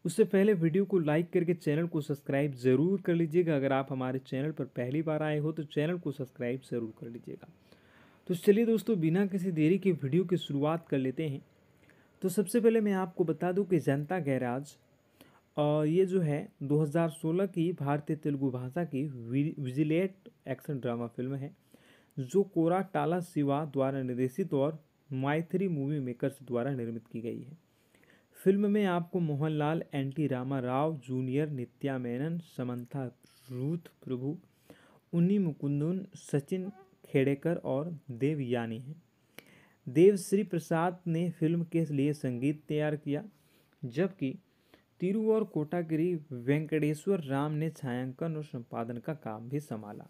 उससे पहले वीडियो को लाइक करके चैनल को सब्सक्राइब ज़रूर कर लीजिएगा अगर आप हमारे चैनल पर पहली बार आए हो तो चैनल को सब्सक्राइब ज़रूर कर लीजिएगा तो चलिए दोस्तों बिना किसी देरी के वीडियो की शुरुआत कर लेते हैं तो सबसे पहले मैं आपको बता दूं कि जनता गैराज ये जो है 2016 की भारतीय तेलुगु भाषा की विजिलेट एक्शन ड्रामा फिल्म है जो कोरा टाला शिवा द्वारा निर्देशित और माइथरी मूवी मेकर्स द्वारा निर्मित की गई है फिल्म में आपको Mohanlal N T Rama Rao junior Nithya Menon Samantha Ruth Prabhu Unni Mukundan Sachin Khedekar और देव यानी हैं श्री प्रसाद ने फिल्म के लिए संगीत तैयार किया जबकि तिरु और कोटागिरी वेंकटेश्वर राम ने छायांकन और संपादन का काम भी संभाला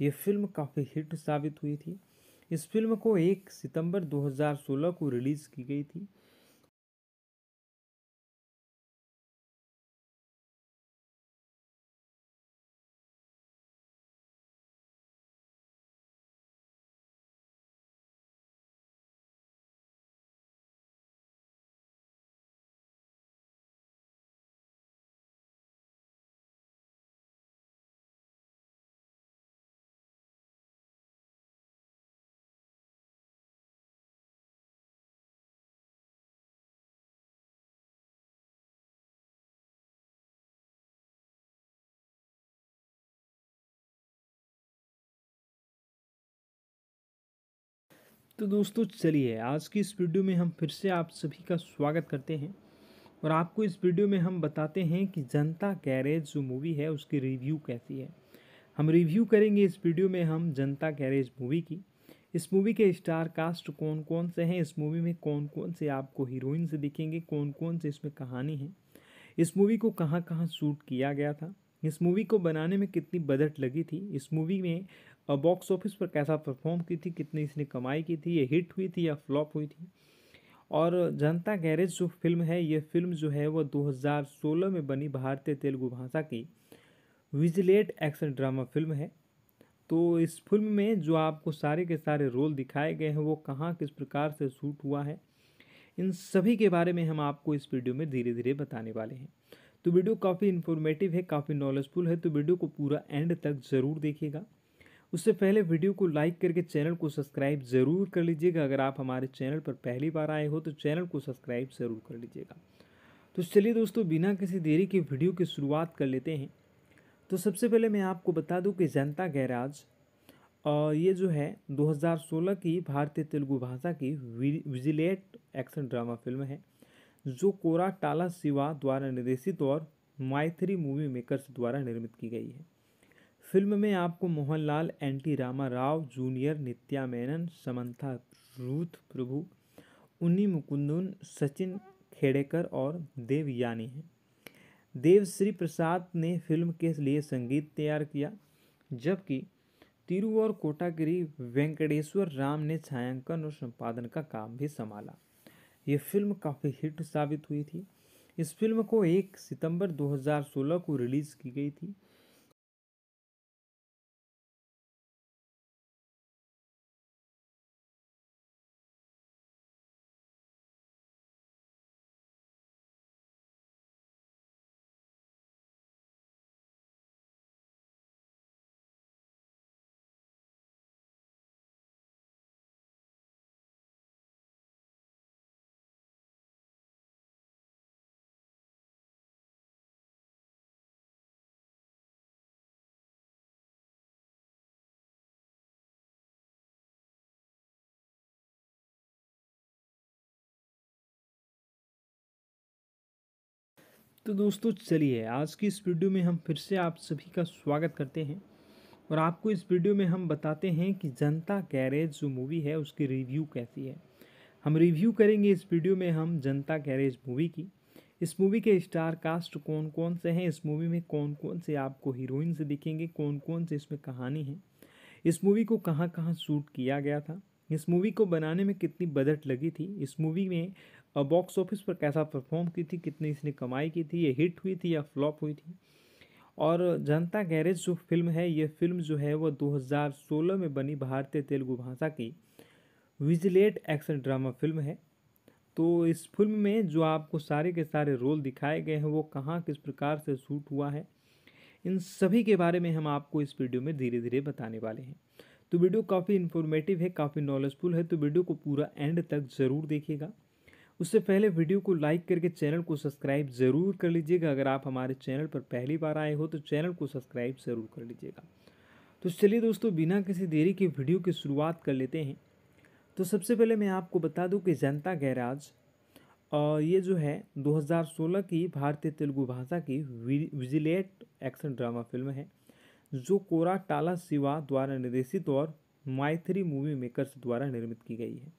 ये फिल्म काफ़ी हिट साबित हुई थी इस फिल्म को एक सितंबर 2016 को रिलीज़ की गई थी तो दोस्तों चलिए आज की इस वीडियो में हम फिर से आप सभी का स्वागत करते हैं और आपको इस वीडियो में हम बताते हैं कि जनता गैरेज जो मूवी है उसकी रिव्यू कैसी है हम रिव्यू करेंगे इस वीडियो में हम जनता गैरेज मूवी की इस मूवी के स्टार कास्ट कौन कौन से हैं इस मूवी में कौन कौन से आपको हीरोइन से दिखेंगे कौन कौन से इसमें कहानी है इस मूवी को कहाँ कहाँ शूट किया गया था इस मूवी को बनाने में कितनी बजट लगी थी इस मूवी में और बॉक्स ऑफिस पर कैसा परफॉर्म की थी कितनी इसने कमाई की थी ये हिट हुई थी या फ्लॉप हुई थी और जनता गैरेज जो फिल्म है ये फिल्म जो है वह 2016 में बनी भारतीय तेलुगु भाषा की विजिलेट एक्शन ड्रामा फिल्म है तो इस फिल्म में जो आपको सारे के सारे रोल दिखाए गए हैं वो कहाँ किस प्रकार से शूट हुआ है इन सभी के बारे में हम आपको इस वीडियो में धीरे धीरे बताने वाले हैं तो वीडियो काफ़ी इन्फॉर्मेटिव है काफ़ी नॉलेजफुल है तो वीडियो को पूरा एंड तक ज़रूर देखिएगा उससे पहले वीडियो को लाइक करके चैनल को सब्सक्राइब ज़रूर कर लीजिएगा अगर आप हमारे चैनल पर पहली बार आए हो तो चैनल को सब्सक्राइब ज़रूर कर लीजिएगा तो चलिए दोस्तों बिना किसी देरी के वीडियो की शुरुआत कर लेते हैं तो सबसे पहले मैं आपको बता दूं कि जनता गैराज और ये जो है 2016 की भारतीय तेलुगु भाषा की विजिलेट एक्शन ड्रामा फिल्म है जो कोरा टाला शिवा द्वारा निर्देशित और माइथरी मूवी मेकर्स द्वारा निर्मित की गई है फिल्म में आपको Mohanlal N T Rama Rao junior Nithya Menon Samantha Ruth Prabhu Unni Mukundan Sachin Khedekar और देव यानी हैं देव श्री प्रसाद ने फिल्म के लिए संगीत तैयार किया जबकि तिरु और कोटागिरी वेंकटेश्वर राम ने छायांकन और संपादन का काम भी संभाला ये फिल्म काफ़ी हिट साबित हुई थी इस फिल्म को 1 सितंबर 2016 को रिलीज़ की गई थी तो दोस्तों चलिए आज की इस वीडियो में हम फिर से आप सभी का स्वागत करते हैं और आपको इस वीडियो में हम बताते हैं कि जनता गैरेज जो मूवी है उसकी रिव्यू कैसी है हम रिव्यू करेंगे इस वीडियो में हम जनता गैरेज मूवी की इस मूवी के स्टार कास्ट कौन कौन से हैं इस मूवी में कौन कौन से आपको हीरोइन से दिखेंगे कौन कौन से इसमें कहानी है इस मूवी को कहाँ कहाँ शूट किया गया था इस मूवी को बनाने में कितनी बजट लगी थी इस मूवी में बॉक्स ऑफिस पर कैसा परफॉर्म की थी कितनी इसने कमाई की थी ये हिट हुई थी या फ्लॉप हुई थी और जनता गैरेज जो फिल्म है ये फिल्म जो है वह 2016 में बनी भारतीय तेलुगु भाषा की विजिलेट एक्शन ड्रामा फिल्म है तो इस फिल्म में जो आपको सारे के सारे रोल दिखाए गए हैं वो कहाँ किस प्रकार से शूट हुआ है इन सभी के बारे में हम आपको इस वीडियो में धीरे धीरे बताने वाले हैं तो वीडियो काफ़ी इन्फॉर्मेटिव है काफ़ी नॉलेजफुल है तो वीडियो को पूरा एंड तक ज़रूर देखिएगा उससे पहले वीडियो को लाइक करके चैनल को सब्सक्राइब ज़रूर कर लीजिएगा अगर आप हमारे चैनल पर पहली बार आए हो तो चैनल को सब्सक्राइब ज़रूर कर लीजिएगा तो चलिए दोस्तों बिना किसी देरी के वीडियो की शुरुआत कर लेते हैं तो सबसे पहले मैं आपको बता दूं कि जनता गैराज और ये जो है 2016 की भारतीय तेलुगु भाषा की विजिलेट एक्शन ड्रामा फिल्म है जो कोरा टाला शिवा द्वारा निर्देशित और माइथरी मूवी मेकर्स द्वारा निर्मित की गई है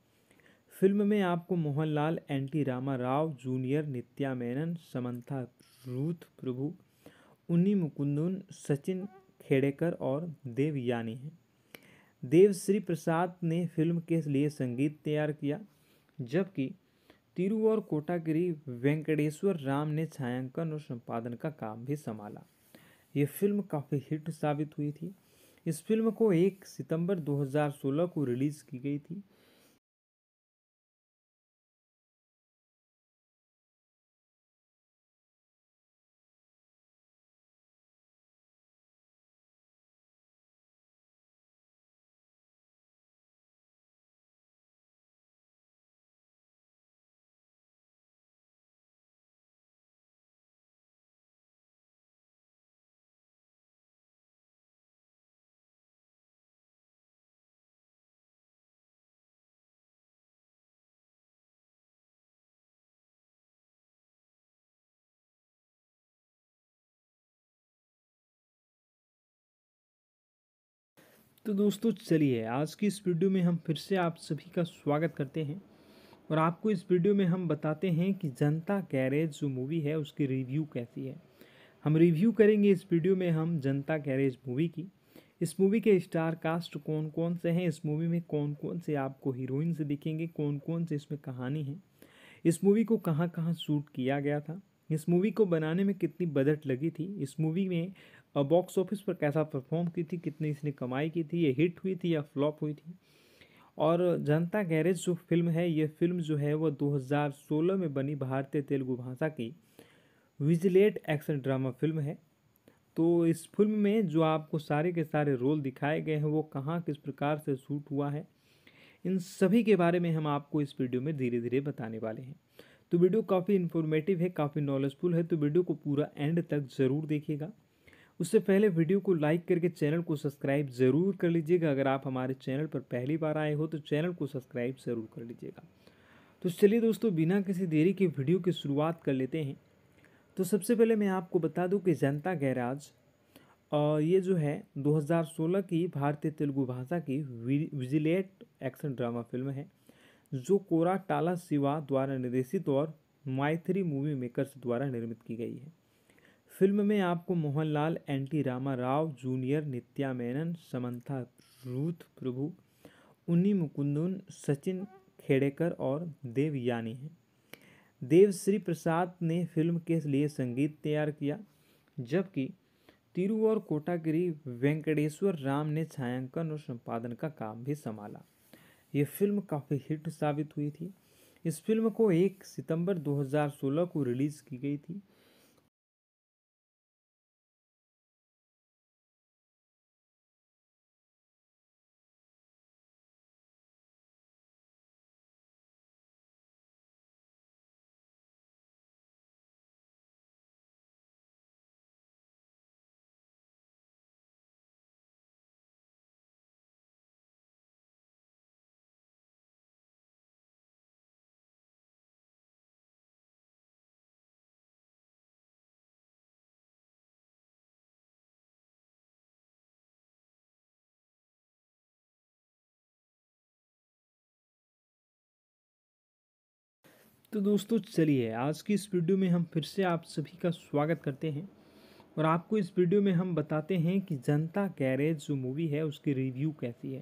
फिल्म में आपको Mohanlal N T Rama Rao junior Nithya Menon Samantha Ruth Prabhu Unni Mukundan Sachin Khedekar और देव यानी हैं श्री प्रसाद ने फिल्म के लिए संगीत तैयार किया जबकि तिरु और कोटागिरी वेंकटेश्वर राम ने छायांकन और संपादन का काम भी संभाला ये फिल्म काफ़ी हिट साबित हुई थी इस फिल्म को 1 सितंबर 2016 को रिलीज़ की गई थी तो दोस्तों चलिए आज की इस वीडियो में हम फिर से आप सभी का स्वागत करते हैं और आपको इस वीडियो में हम बताते हैं कि जनता गैरेज जो मूवी है उसकी रिव्यू कैसी है हम रिव्यू करेंगे इस वीडियो में हम जनता गैरेज मूवी की इस मूवी के स्टार कास्ट कौन कौन से हैं इस मूवी में कौन कौन से आपको हीरोइन से दिखेंगे कौन कौन से इसमें कहानी है इस मूवी को कहाँ कहाँ शूट किया गया था इस मूवी को बनाने में कितनी बजट लगी थी इस मूवी में और बॉक्स ऑफिस पर कैसा परफॉर्म की थी कितनी इसने कमाई की थी ये हिट हुई थी या फ्लॉप हुई थी और जनता गैरेज जो फिल्म है ये फिल्म जो है वह 2016 में बनी भारतीय तेलुगु भाषा की विजिलेट एक्शन ड्रामा फिल्म है तो इस फिल्म में जो आपको सारे के सारे रोल दिखाए गए हैं वो कहाँ किस प्रकार से शूट हुआ है इन सभी के बारे में हम आपको इस वीडियो में धीरे धीरे बताने वाले हैं तो वीडियो काफ़ी इन्फॉर्मेटिव है काफ़ी नॉलेजफुल है तो वीडियो को पूरा एंड तक ज़रूर देखिएगा उससे पहले वीडियो को लाइक करके चैनल को सब्सक्राइब ज़रूर कर लीजिएगा अगर आप हमारे चैनल पर पहली बार आए हो तो चैनल को सब्सक्राइब ज़रूर कर लीजिएगा तो चलिए दोस्तों बिना किसी देरी के वीडियो की शुरुआत कर लेते हैं तो सबसे पहले मैं आपको बता दूं कि जनता गैराज ये जो है 2016 की भारतीय तेलुगु भाषा की विजिलेट एक्शन ड्रामा फिल्म है जो कोरा टाला शिवा द्वारा निर्देशित और मायथ्री मूवी मेकर्स द्वारा निर्मित की गई है फिल्म में आपको Mohanlal N T Rama Rao junior Nithya Menon Samantha Ruth Prabhu Unni Mukundan Sachin Khedekar और देव यानी हैं देवश्री प्रसाद ने फिल्म के लिए संगीत तैयार किया जबकि तिरु और कोटागिरी वेंकटेश्वर राम ने छायांकन और संपादन का काम भी संभाला ये फिल्म काफ़ी हिट साबित हुई थी इस फिल्म को 1 सितंबर 2016 को रिलीज़ की गई थी तो दोस्तों चलिए आज की इस वीडियो में हम फिर से आप सभी का स्वागत करते हैं और आपको इस वीडियो में हम बताते हैं कि जनता गैरेज जो मूवी है उसकी रिव्यू कैसी है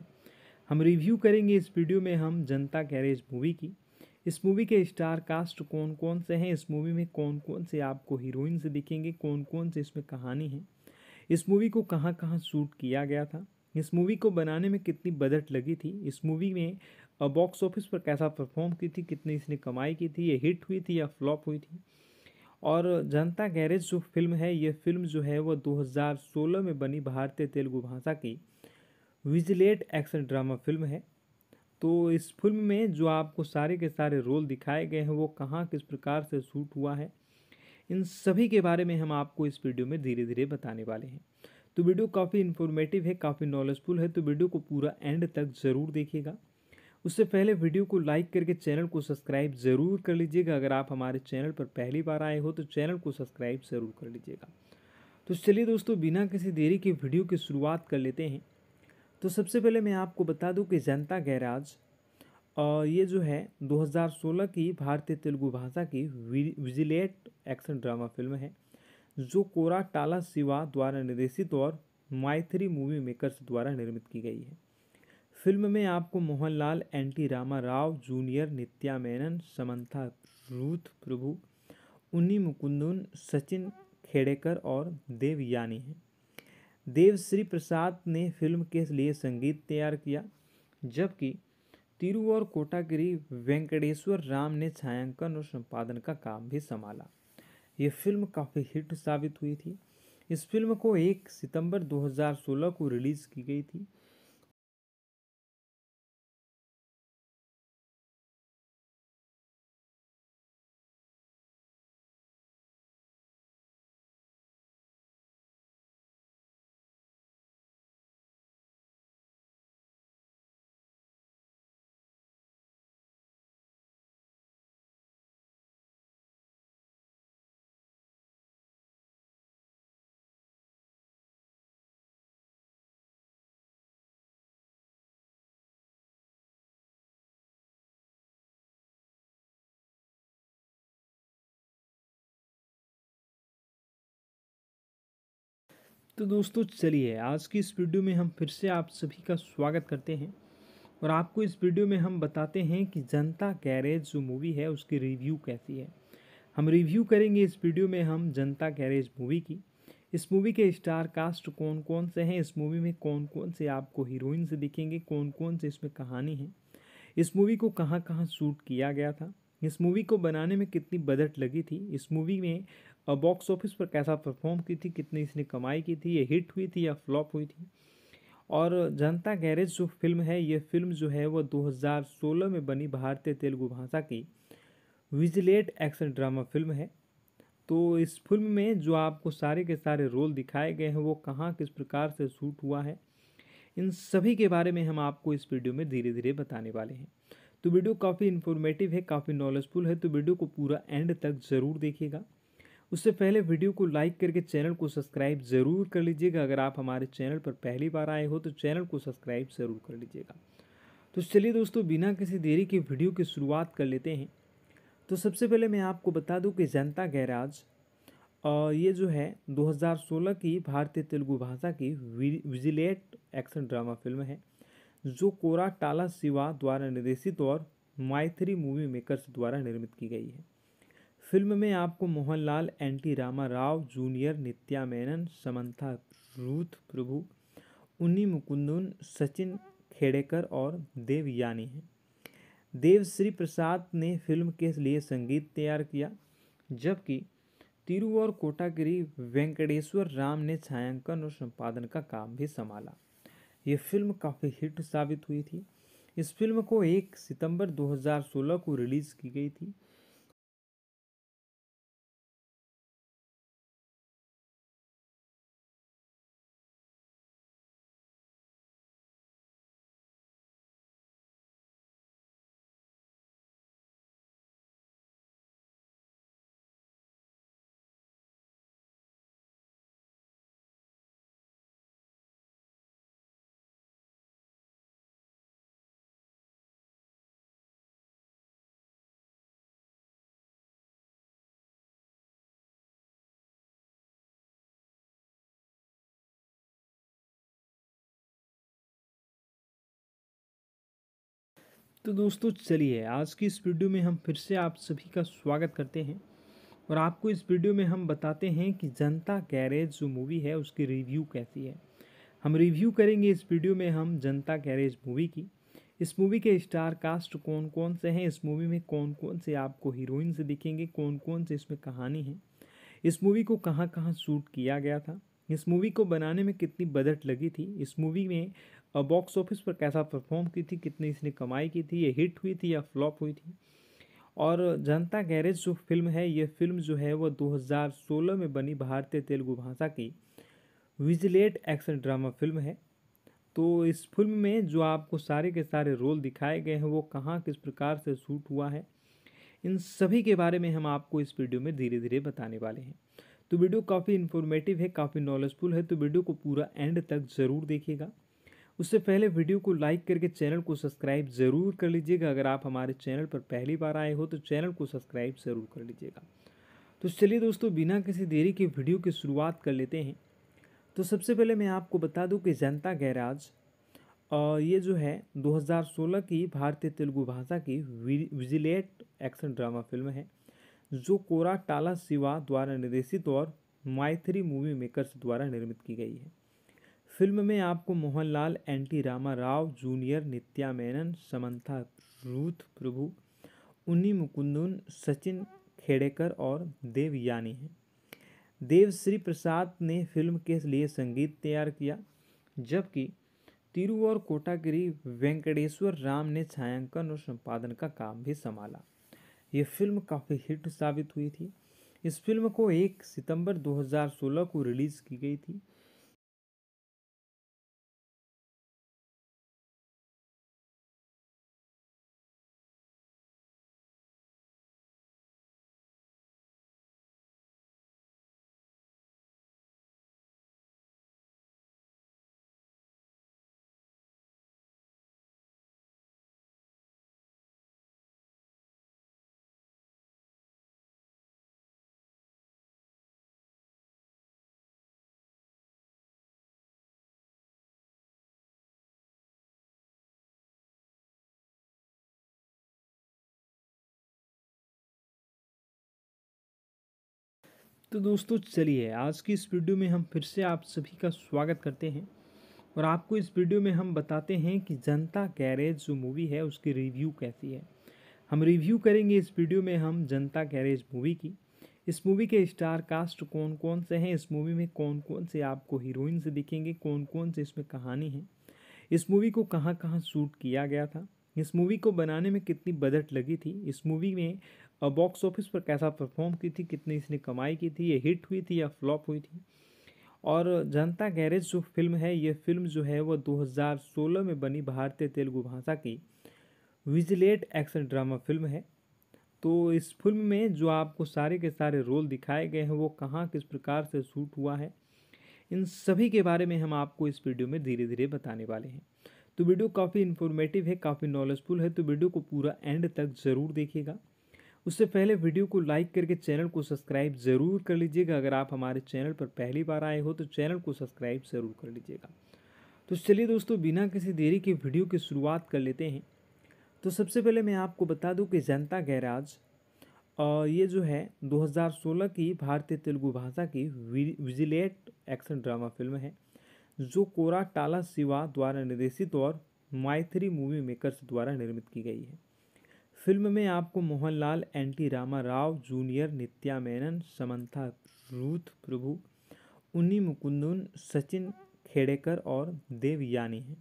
हम रिव्यू करेंगे इस वीडियो में हम जनता गैरेज मूवी की इस मूवी के स्टार कास्ट कौन कौन से हैं इस मूवी में कौन कौन से आपको हीरोइन से दिखेंगे कौन कौन से इसमें कहानी है इस मूवी को कहाँ कहाँ शूट किया गया था इस मूवी को बनाने में कितनी बजट लगी थी इस मूवी में बॉक्स ऑफिस पर कैसा परफॉर्म की थी कितनी इसने कमाई की थी ये हिट हुई थी या फ्लॉप हुई थी और जनता गैरेज जो फिल्म है ये फिल्म जो है वह 2016 में बनी भारतीय तेलुगु भाषा की विजिलेट एक्शन ड्रामा फिल्म है तो इस फिल्म में जो आपको सारे के सारे रोल दिखाए गए हैं वो कहाँ किस प्रकार से शूट हुआ है इन सभी के बारे में हम आपको इस वीडियो में धीरे धीरे बताने वाले हैं तो वीडियो काफ़ी इन्फॉर्मेटिव है काफ़ी नॉलेजफुल है तो वीडियो को पूरा एंड तक ज़रूर देखिएगा उससे पहले वीडियो को लाइक करके चैनल को सब्सक्राइब ज़रूर कर लीजिएगा अगर आप हमारे चैनल पर पहली बार आए हो तो चैनल को सब्सक्राइब ज़रूर कर लीजिएगा तो चलिए दोस्तों बिना किसी देरी के वीडियो की शुरुआत कर लेते हैं तो सबसे पहले मैं आपको बता दूं कि जनता गैराज ये जो है 2016 की भारतीय तेलुगु भाषा की विजिलेट एक्शन ड्रामा फिल्म है जो कोरा टाला शिवा द्वारा निर्देशित और माइथरी मूवी मेकर्स द्वारा निर्मित की गई है फिल्म में आपको Mohanlal N T Rama Rao junior Nithya Menon Samantha Ruth Prabhu Unni Mukundan Sachin Khedekar और देव यानी हैं श्री प्रसाद ने फिल्म के लिए संगीत तैयार किया जबकि तिरु और कोटागिरी वेंकटेश्वर राम ने छायांकन और संपादन का काम भी संभाला ये फिल्म काफ़ी हिट साबित हुई थी इस फिल्म को एक सितंबर 2016 को रिलीज़ की गई थी तो दोस्तों चलिए आज की इस वीडियो में हम फिर से आप सभी का स्वागत करते हैं और आपको इस वीडियो में हम बताते हैं कि जनता गैरेज जो मूवी है उसकी रिव्यू कैसी है हम रिव्यू करेंगे इस वीडियो में हम जनता गैरेज मूवी की इस मूवी के स्टार कास्ट कौन कौन से हैं इस मूवी में कौन कौन से आपको हीरोइन से दिखेंगे कौन कौन से इसमें कहानी है इस मूवी को कहाँ कहाँ शूट किया गया था इस मूवी को बनाने में कितनी बजट लगी थी इस मूवी में और बॉक्स ऑफिस पर कैसा परफॉर्म की थी कितनी इसने कमाई की थी ये हिट हुई थी या फ्लॉप हुई थी और जनता गैरेज जो फिल्म है ये फिल्म जो है वह 2016 में बनी भारतीय तेलुगु भाषा की विजिलेट एक्शन ड्रामा फिल्म है तो इस फिल्म में जो आपको सारे के सारे रोल दिखाए गए हैं वो कहाँ किस प्रकार से शूट हुआ है इन सभी के बारे में हम आपको इस वीडियो में धीरे धीरे बताने वाले हैं तो वीडियो काफ़ी इन्फॉर्मेटिव है काफ़ी नॉलेजफुल है तो वीडियो को पूरा एंड तक ज़रूर देखिएगा उससे पहले वीडियो को लाइक करके चैनल को सब्सक्राइब ज़रूर कर लीजिएगा अगर आप हमारे चैनल पर पहली बार आए हो तो चैनल को सब्सक्राइब ज़रूर कर लीजिएगा तो चलिए दोस्तों बिना किसी देरी के वीडियो की शुरुआत कर लेते हैं तो सबसे पहले मैं आपको बता दूं कि जनता गैराज और ये जो है 2016 की भारतीय तेलुगु भाषा की विजिलेट एक्शन ड्रामा फिल्म है जो कोरा टाला शिवा द्वारा निर्देशित और मायथ्री मूवी मेकर्स द्वारा निर्मित की गई है फिल्म में आपको Mohanlal N T Rama Rao junior Nithya Menon Samantha Ruth Prabhu Unni Mukundan Sachin Khedekar और देव यानी हैं श्री प्रसाद ने फिल्म के लिए संगीत तैयार किया जबकि तिरु और कोटागिरी वेंकटेश्वर राम ने छायांकन और संपादन का काम भी संभाला ये फिल्म काफ़ी हिट साबित हुई थी इस फिल्म को 1 सितंबर 2016 को रिलीज़ की गई थी तो दोस्तों चलिए आज की इस वीडियो में हम फिर से आप सभी का स्वागत करते हैं और आपको इस वीडियो में हम बताते हैं कि जनता गैरेज जो मूवी है उसकी रिव्यू कैसी है हम रिव्यू करेंगे इस वीडियो में हम जनता गैरेज मूवी की इस मूवी के स्टार कास्ट कौन कौन से हैं इस मूवी में कौन कौन से आपको हीरोइन से दिखेंगे कौन कौन से इसमें कहानी है इस मूवी को कहाँ कहाँ शूट किया गया था इस मूवी को बनाने में कितनी बजट लगी थी इस मूवी में बॉक्स ऑफिस पर कैसा परफॉर्म की थी कितनी इसने कमाई की थी ये हिट हुई थी या फ्लॉप हुई थी और जनता गैरेज जो फिल्म है ये फिल्म जो है वह 2016 में बनी भारतीय तेलुगु भाषा की विजिलेट एक्शन ड्रामा फिल्म है तो इस फिल्म में जो आपको सारे के सारे रोल दिखाए गए हैं वो कहाँ किस प्रकार से शूट हुआ है इन सभी के बारे में हम आपको इस वीडियो में धीरे धीरे बताने वाले हैं तो वीडियो काफ़ी इन्फॉर्मेटिव है काफ़ी नॉलेजफुल है तो वीडियो को पूरा एंड तक ज़रूर देखिएगा उससे पहले वीडियो को लाइक करके चैनल को सब्सक्राइब ज़रूर कर लीजिएगा अगर आप हमारे चैनल पर पहली बार आए हो तो चैनल को सब्सक्राइब ज़रूर कर लीजिएगा तो चलिए दोस्तों बिना किसी देरी के वीडियो की शुरुआत कर लेते हैं तो सबसे पहले मैं आपको बता दूं कि जनता गैराज और ये जो है 2016 की भारतीय तेलुगु भाषा की विजिलेट एक्शन ड्रामा फिल्म है जो कोरा टाला शिवा द्वारा निर्देशित और माइथरी मूवी मेकर्स द्वारा निर्मित की गई है फिल्म में आपको Mohanlal N T Rama Rao junior Nithya Menon Samantha Ruth Prabhu Unni Mukundan Sachin Khedekar और देव यानी हैं देव श्री प्रसाद ने फिल्म के लिए संगीत तैयार किया जबकि तिरु और कोटागिरी वेंकटेश्वर राम ने छायांकन और संपादन का काम भी संभाला ये फिल्म काफ़ी हिट साबित हुई थी इस फिल्म को 1 सितंबर 2016 को रिलीज़ की गई थी तो दोस्तों चलिए आज की इस वीडियो में हम फिर से आप सभी का स्वागत करते हैं और आपको इस वीडियो में हम बताते हैं कि जनता गैरेज जो मूवी है उसकी रिव्यू कैसी है हम रिव्यू करेंगे इस वीडियो में हम जनता गैरेज मूवी की इस मूवी के स्टार कास्ट कौन कौन से हैं इस मूवी में कौन कौन से आपको हीरोइन से दिखेंगे कौन कौन से इसमें कहानी है इस मूवी को कहाँ कहाँ शूट किया गया था इस मूवी को बनाने में कितनी बजट लगी थी इस मूवी में बॉक्स ऑफिस पर कैसा परफॉर्म की थी कितनी इसने कमाई की थी ये हिट हुई थी या फ्लॉप हुई थी और जनता गैरेज जो फिल्म है ये फिल्म जो है वह 2016 में बनी भारतीय तेलुगु भाषा की विजिलेट एक्शन ड्रामा फिल्म है तो इस फिल्म में जो आपको सारे के सारे रोल दिखाए गए हैं वो कहाँ किस प्रकार से शूट हुआ है इन सभी के बारे में हम आपको इस वीडियो में धीरे धीरे बताने वाले हैं तो वीडियो काफ़ी इन्फॉर्मेटिव है काफ़ी नॉलेजफुल है तो वीडियो को पूरा एंड तक ज़रूर देखिएगा उससे पहले वीडियो को लाइक करके चैनल को सब्सक्राइब ज़रूर कर लीजिएगा अगर आप हमारे चैनल पर पहली बार आए हो तो चैनल को सब्सक्राइब ज़रूर कर लीजिएगा तो चलिए दोस्तों बिना किसी देरी के वीडियो की शुरुआत कर लेते हैं तो सबसे पहले मैं आपको बता दूं कि जनता गैराज ये जो है 2016 की भारतीय तेलुगु भाषा की विजिलेट एक्शन ड्रामा फिल्म है जो कोरा टाला शिवा द्वारा निर्देशित और माइथरी मूवी मेकर्स द्वारा निर्मित की गई है फिल्म में आपको Mohanlal N T Rama Rao junior Nithya Menon Samantha Ruth Prabhu Unni Mukundan Sachin Khedekar और देवयानी हैं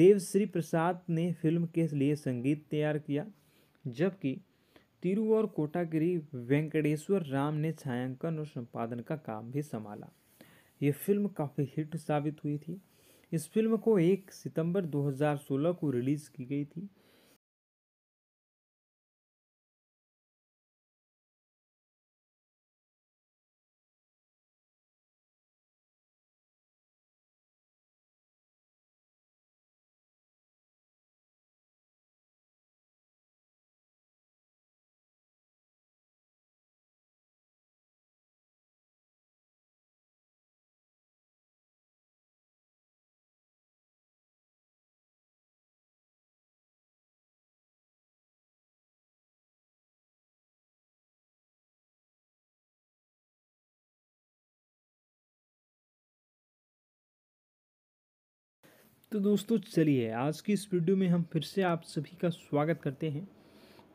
देवश्री प्रसाद ने फिल्म के लिए संगीत तैयार किया जबकि तिरु और कोटागिरी वेंकटेश्वर राम ने छायांकन और संपादन का काम भी संभाला ये फिल्म काफ़ी हिट साबित हुई थी इस फिल्म को एक सितंबर 2016 को रिलीज़ की गई थी तो दोस्तों चलिए आज की इस वीडियो में हम फिर से आप सभी का स्वागत करते हैं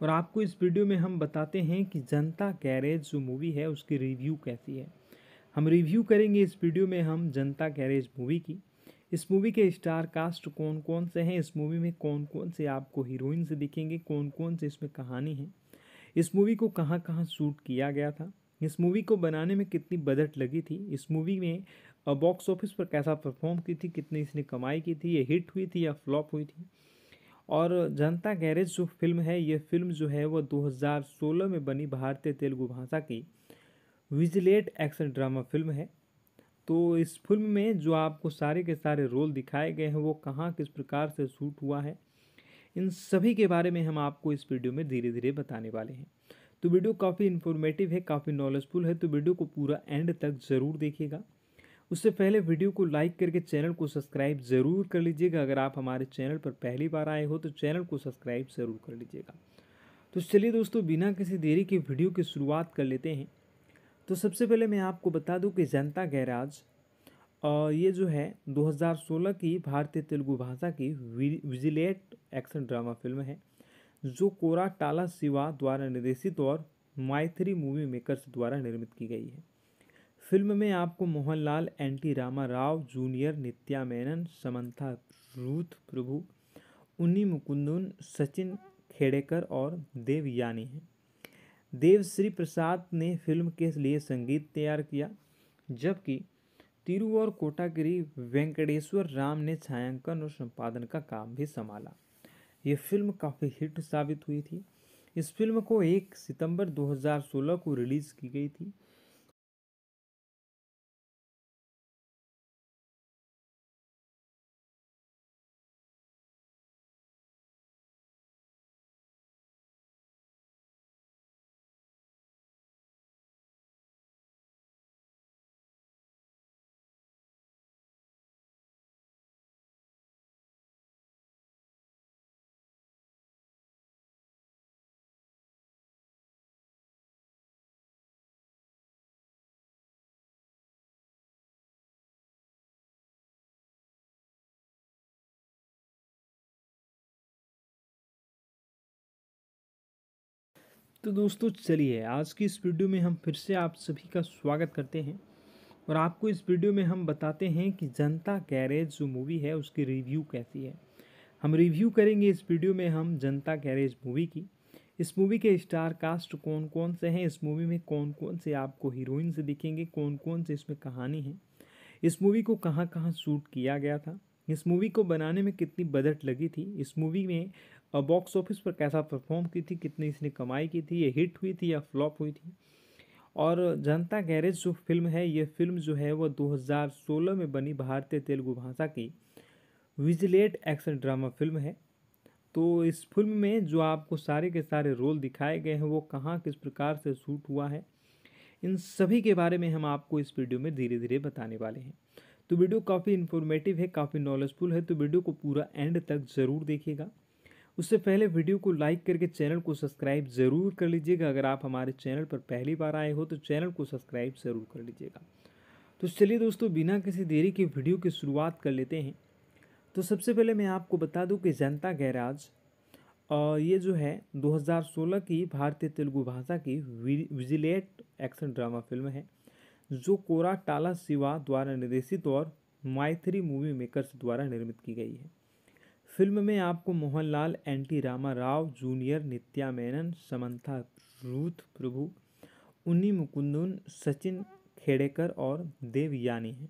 और आपको इस वीडियो में हम बताते हैं कि जनता गैरेज जो मूवी है उसकी रिव्यू कैसी है हम रिव्यू करेंगे इस वीडियो में हम जनता गैरेज मूवी की इस मूवी के स्टार कास्ट कौन कौन से हैं इस मूवी में कौन कौन से आपको हीरोइन से दिखेंगे कौन कौन से इसमें कहानी है इस मूवी को कहाँ कहाँ शूट किया गया था इस मूवी को बनाने में कितनी बजट लगी थी इस मूवी में और बॉक्स ऑफिस पर कैसा परफॉर्म की थी कितनी इसने कमाई की थी ये हिट हुई थी या फ्लॉप हुई थी और जनता गैरेज जो फिल्म है ये फिल्म जो है वह 2016 में बनी भारतीय तेलुगु भाषा की विजिलेट एक्शन ड्रामा फिल्म है तो इस फिल्म में जो आपको सारे के सारे रोल दिखाए गए हैं वो कहाँ किस प्रकार से शूट हुआ है इन सभी के बारे में हम आपको इस वीडियो में धीरे धीरे बताने वाले हैं तो वीडियो काफ़ी इन्फॉर्मेटिव है काफ़ी नॉलेजफुल है तो वीडियो को पूरा एंड तक ज़रूर देखिएगा उससे पहले वीडियो को लाइक करके चैनल को सब्सक्राइब ज़रूर कर लीजिएगा अगर आप हमारे चैनल पर पहली बार आए हो तो चैनल को सब्सक्राइब ज़रूर कर लीजिएगा तो चलिए दोस्तों बिना किसी देरी के वीडियो की शुरुआत कर लेते हैं तो सबसे पहले मैं आपको बता दूं कि जनता गैराज और ये जो है 2016 की भारतीय तेलुगु भाषा की विजिलेट एक्शन ड्रामा फिल्म है जो कोरा टाला शिवा द्वारा निर्देशित और माइथरी मूवी मेकर्स द्वारा निर्मित की गई है फिल्म में आपको Mohanlal N T Rama Rao junior Nithya Menon Samantha Ruth Prabhu Unni Mukundan Sachin Khedekar और देवयानी हैं श्री प्रसाद ने फिल्म के लिए संगीत तैयार किया जबकि तिरु और कोटागिरी वेंकटेश्वर राम ने छायांकन और संपादन का काम भी संभाला ये फिल्म काफ़ी हिट साबित हुई थी इस फिल्म को एक सितंबर 2016 को रिलीज़ की गई थी तो दोस्तों चलिए आज की इस वीडियो में हम फिर से आप सभी का स्वागत करते हैं और आपको इस वीडियो में हम बताते हैं कि जनता गैरेज जो मूवी है उसकी रिव्यू कैसी है हम रिव्यू करेंगे इस वीडियो में हम जनता गैरेज मूवी की इस मूवी के स्टार कास्ट कौन कौन से हैं इस मूवी में कौन कौन से आपको हीरोइन से दिखेंगे कौन कौन से इसमें कहानी है इस मूवी को कहाँ कहाँ शूट किया गया था इस मूवी को बनाने में कितनी बजट लगी थी इस मूवी में और बॉक्स ऑफिस पर कैसा परफॉर्म की थी कितनी इसने कमाई की थी ये हिट हुई थी या फ्लॉप हुई थी और जनता गैरेज जो फिल्म है ये फिल्म जो है वह 2016 में बनी भारतीय तेलुगु भाषा की विजिलेट एक्शन ड्रामा फिल्म है तो इस फिल्म में जो आपको सारे के सारे रोल दिखाए गए हैं वो कहाँ किस प्रकार से शूट हुआ है इन सभी के बारे में हम आपको इस वीडियो में धीरे धीरे बताने वाले हैं तो वीडियो काफ़ी इन्फॉर्मेटिव है काफ़ी नॉलेजफुल है तो वीडियो को पूरा एंड तक ज़रूर देखिएगा उससे पहले वीडियो को लाइक करके चैनल को सब्सक्राइब ज़रूर कर लीजिएगा अगर आप हमारे चैनल पर पहली बार आए हो तो चैनल को सब्सक्राइब ज़रूर कर लीजिएगा तो चलिए दोस्तों बिना किसी देरी के वीडियो की शुरुआत कर लेते हैं तो सबसे पहले मैं आपको बता दूं कि जनता गैराज और ये जो है 2016 की भारतीय तेलुगु भाषा की विजिलेट एक्शन ड्रामा फिल्म है जो कोरा टाला शिवा द्वारा निर्देशित और मायथ्री मूवी मेकर्स द्वारा निर्मित की गई है फिल्म में आपको Mohanlal N T Rama Rao junior Nithya Menon Samantha Ruth Prabhu Unni Mukundan Sachin Khedekar और देव यानी हैं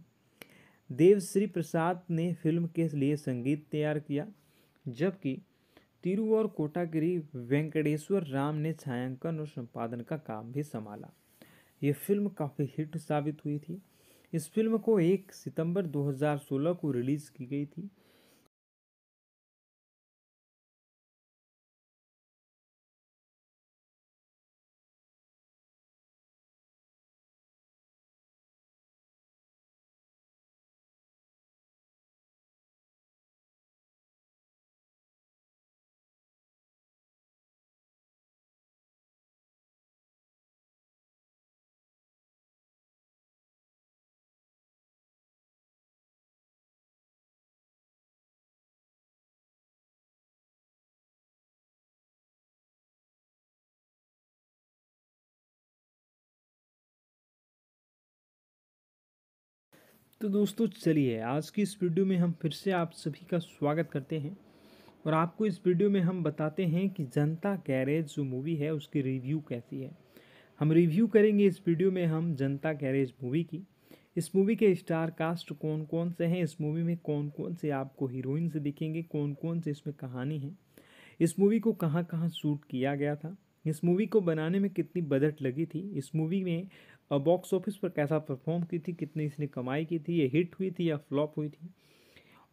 देव श्री प्रसाद ने फिल्म के लिए संगीत तैयार किया जबकि तिरु और कोटागिरी वेंकटेश्वर राम ने छायांकन और संपादन का काम भी संभाला ये फिल्म काफ़ी हिट साबित हुई थी इस फिल्म को 1 सितंबर 2016 को रिलीज़ की गई थी तो दोस्तों चलिए आज की इस वीडियो में हम फिर से आप सभी का स्वागत करते हैं और आपको इस वीडियो में हम बताते हैं कि जनता गैरेज जो मूवी है उसकी रिव्यू कैसी है हम रिव्यू करेंगे इस वीडियो में हम जनता गैरेज मूवी की इस मूवी के स्टार कास्ट कौन कौन से हैं इस मूवी में कौन कौन से आपको हीरोइन से दिखेंगे कौन कौन से इसमें कहानी है इस मूवी को कहाँ कहाँ शूट किया गया था इस मूवी को बनाने में कितनी बजट लगी थी इस मूवी में बॉक्स ऑफिस पर कैसा परफॉर्म की थी कितनी इसने कमाई की थी ये हिट हुई थी या फ्लॉप हुई थी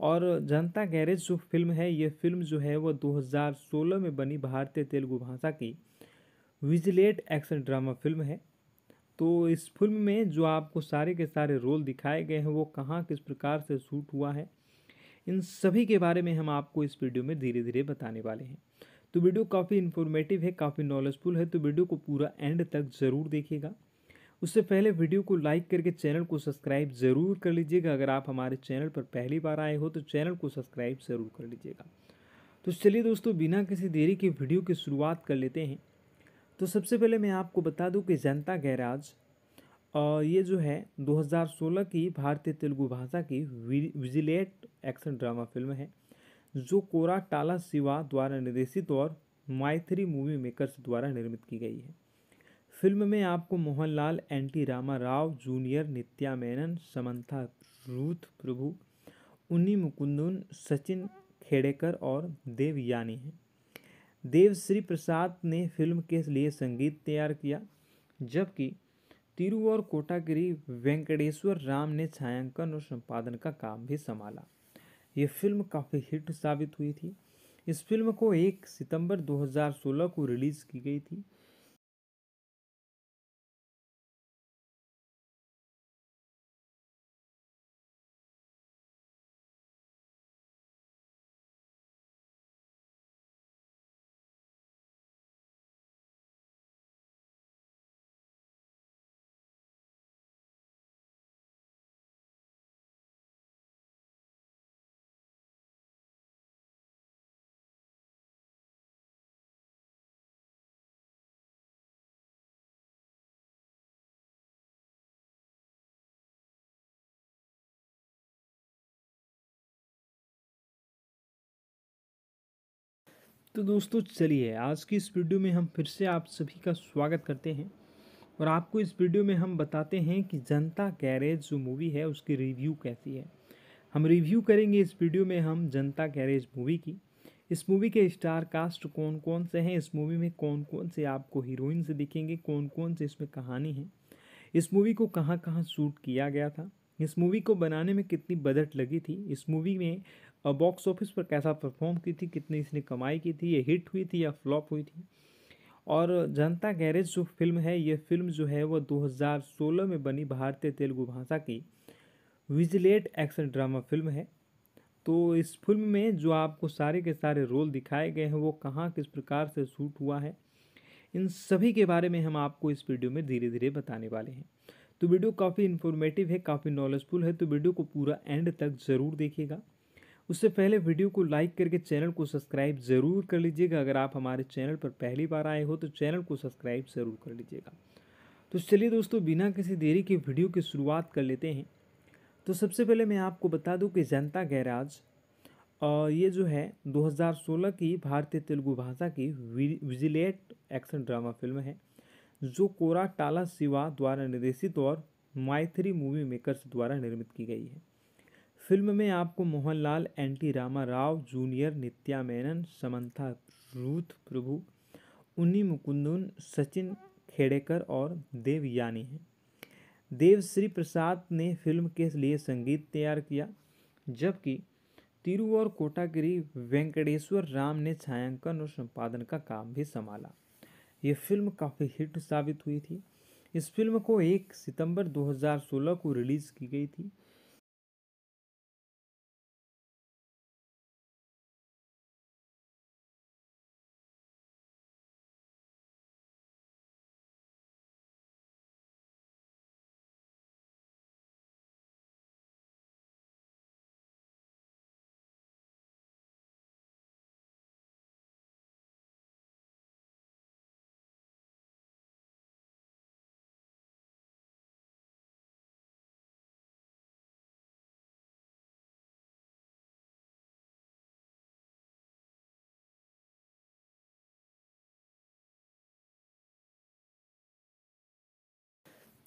और जनता गैरेज जो फिल्म है ये फिल्म जो है वह 2016 में बनी भारतीय तेलुगु भाषा की विजिलेट एक्शन ड्रामा फिल्म है तो इस फिल्म में जो आपको सारे के सारे रोल दिखाए गए हैं वो कहाँ किस प्रकार से शूट हुआ है इन सभी के बारे में हम आपको इस वीडियो में धीरे धीरे बताने वाले हैं तो वीडियो काफ़ी इन्फॉर्मेटिव है काफ़ी नॉलेजफुल है तो वीडियो को पूरा एंड तक ज़रूर देखिएगा उससे पहले वीडियो को लाइक करके चैनल को सब्सक्राइब ज़रूर कर लीजिएगा अगर आप हमारे चैनल पर पहली बार आए हो तो चैनल को सब्सक्राइब ज़रूर कर लीजिएगा तो चलिए दोस्तों बिना किसी देरी के वीडियो की शुरुआत कर लेते हैं तो सबसे पहले मैं आपको बता दूं कि जनता गैराज और ये जो है 2016 की भारतीय तेलुगु भाषा की विजिलेट एक्शन ड्रामा फिल्म है जो कोरा टाला शिवा द्वारा निर्देशित और माइथरी मूवी मेकर्स द्वारा निर्मित की गई है फिल्म में आपको Mohanlal N T Rama Rao junior Nithya Menon Samantha Ruth Prabhu Unni Mukundan Sachin Khedekar और देव यानी हैं देव श्री प्रसाद ने फिल्म के लिए संगीत तैयार किया जबकि तिरु और कोटागिरी वेंकटेश्वर राम ने छायांकन और संपादन का काम भी संभाला ये फिल्म काफ़ी हिट साबित हुई थी इस फिल्म को 1 सितंबर 2016 को रिलीज़ की गई थी तो दोस्तों चलिए आज की इस वीडियो में हम फिर से आप सभी का स्वागत करते हैं और आपको इस वीडियो में हम बताते हैं कि जनता गैरेज जो मूवी है उसकी रिव्यू कैसी है हम रिव्यू करेंगे इस वीडियो में हम जनता गैरेज मूवी की इस मूवी के स्टार कास्ट कौन कौन से हैं इस मूवी में कौन कौन से आपको हीरोइन से दिखेंगे कौन कौन से इसमें कहानी है इस मूवी को कहाँ कहाँ शूट किया गया था इस मूवी को बनाने में कितनी बजट लगी थी इस मूवी में और बॉक्स ऑफिस पर कैसा परफॉर्म की थी कितनी इसने कमाई की थी ये हिट हुई थी या फ्लॉप हुई थी और जनता गैरेज जो फिल्म है ये फिल्म जो है वह 2016 में बनी भारतीय तेलुगु भाषा की विजिलेट एक्शन ड्रामा फिल्म है तो इस फिल्म में जो आपको सारे के सारे रोल दिखाए गए हैं वो कहाँ किस प्रकार से शूट हुआ है इन सभी के बारे में हम आपको इस वीडियो में धीरे धीरे बताने वाले हैं तो वीडियो काफ़ी इन्फॉर्मेटिव है काफ़ी नॉलेजफुल है तो वीडियो को पूरा एंड तक ज़रूर देखिएगा उससे पहले वीडियो को लाइक करके चैनल को सब्सक्राइब ज़रूर कर लीजिएगा अगर आप हमारे चैनल पर पहली बार आए हो तो चैनल को सब्सक्राइब ज़रूर कर लीजिएगा तो चलिए दोस्तों बिना किसी देरी के वीडियो की शुरुआत कर लेते हैं तो सबसे पहले मैं आपको बता दूं कि जनता गैराज और ये जो है 2016 की भारतीय तेलुगु भाषा की विजिलेट एक्शन ड्रामा फिल्म है जो कोरा टाला शिवा द्वारा निर्देशित और माइथरी मूवी मेकर्स द्वारा निर्मित की गई है फिल्म में आपको Mohanlal N T Rama Rao junior Nithya Menon Samantha Ruth Prabhu Unni Mukundan Sachin Khedekar और देवयानी हैं देवश्री प्रसाद ने फिल्म के लिए संगीत तैयार किया जबकि तिरु और कोटागिरी वेंकटेश्वर राम ने छायांकन और संपादन का काम भी संभाला ये फिल्म काफ़ी हिट साबित हुई थी इस फिल्म को 1 सितंबर 2016 को रिलीज़ की गई थी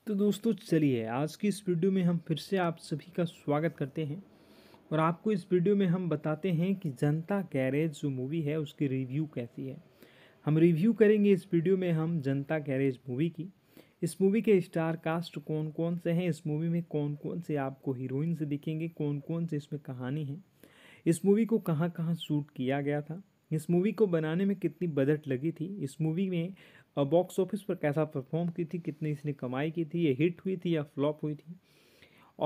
तो दोस्तों चलिए आज की इस वीडियो में हम फिर से आप सभी का स्वागत करते हैं और आपको इस वीडियो में हम बताते हैं कि जनता गैरेज जो मूवी है उसकी रिव्यू कैसी है हम रिव्यू करेंगे इस वीडियो में हम जनता गैरेज मूवी की इस मूवी के स्टार कास्ट कौन कौन से हैं इस मूवी में कौन कौन से आपको हीरोइन से दिखेंगे कौन कौन से इसमें कहानी है इस मूवी को कहाँ कहाँ शूट किया गया था इस मूवी को बनाने में कितनी बजट लगी थी इस मूवी में और बॉक्स ऑफिस पर कैसा परफॉर्म की थी कितनी इसने कमाई की थी ये हिट हुई थी या फ्लॉप हुई थी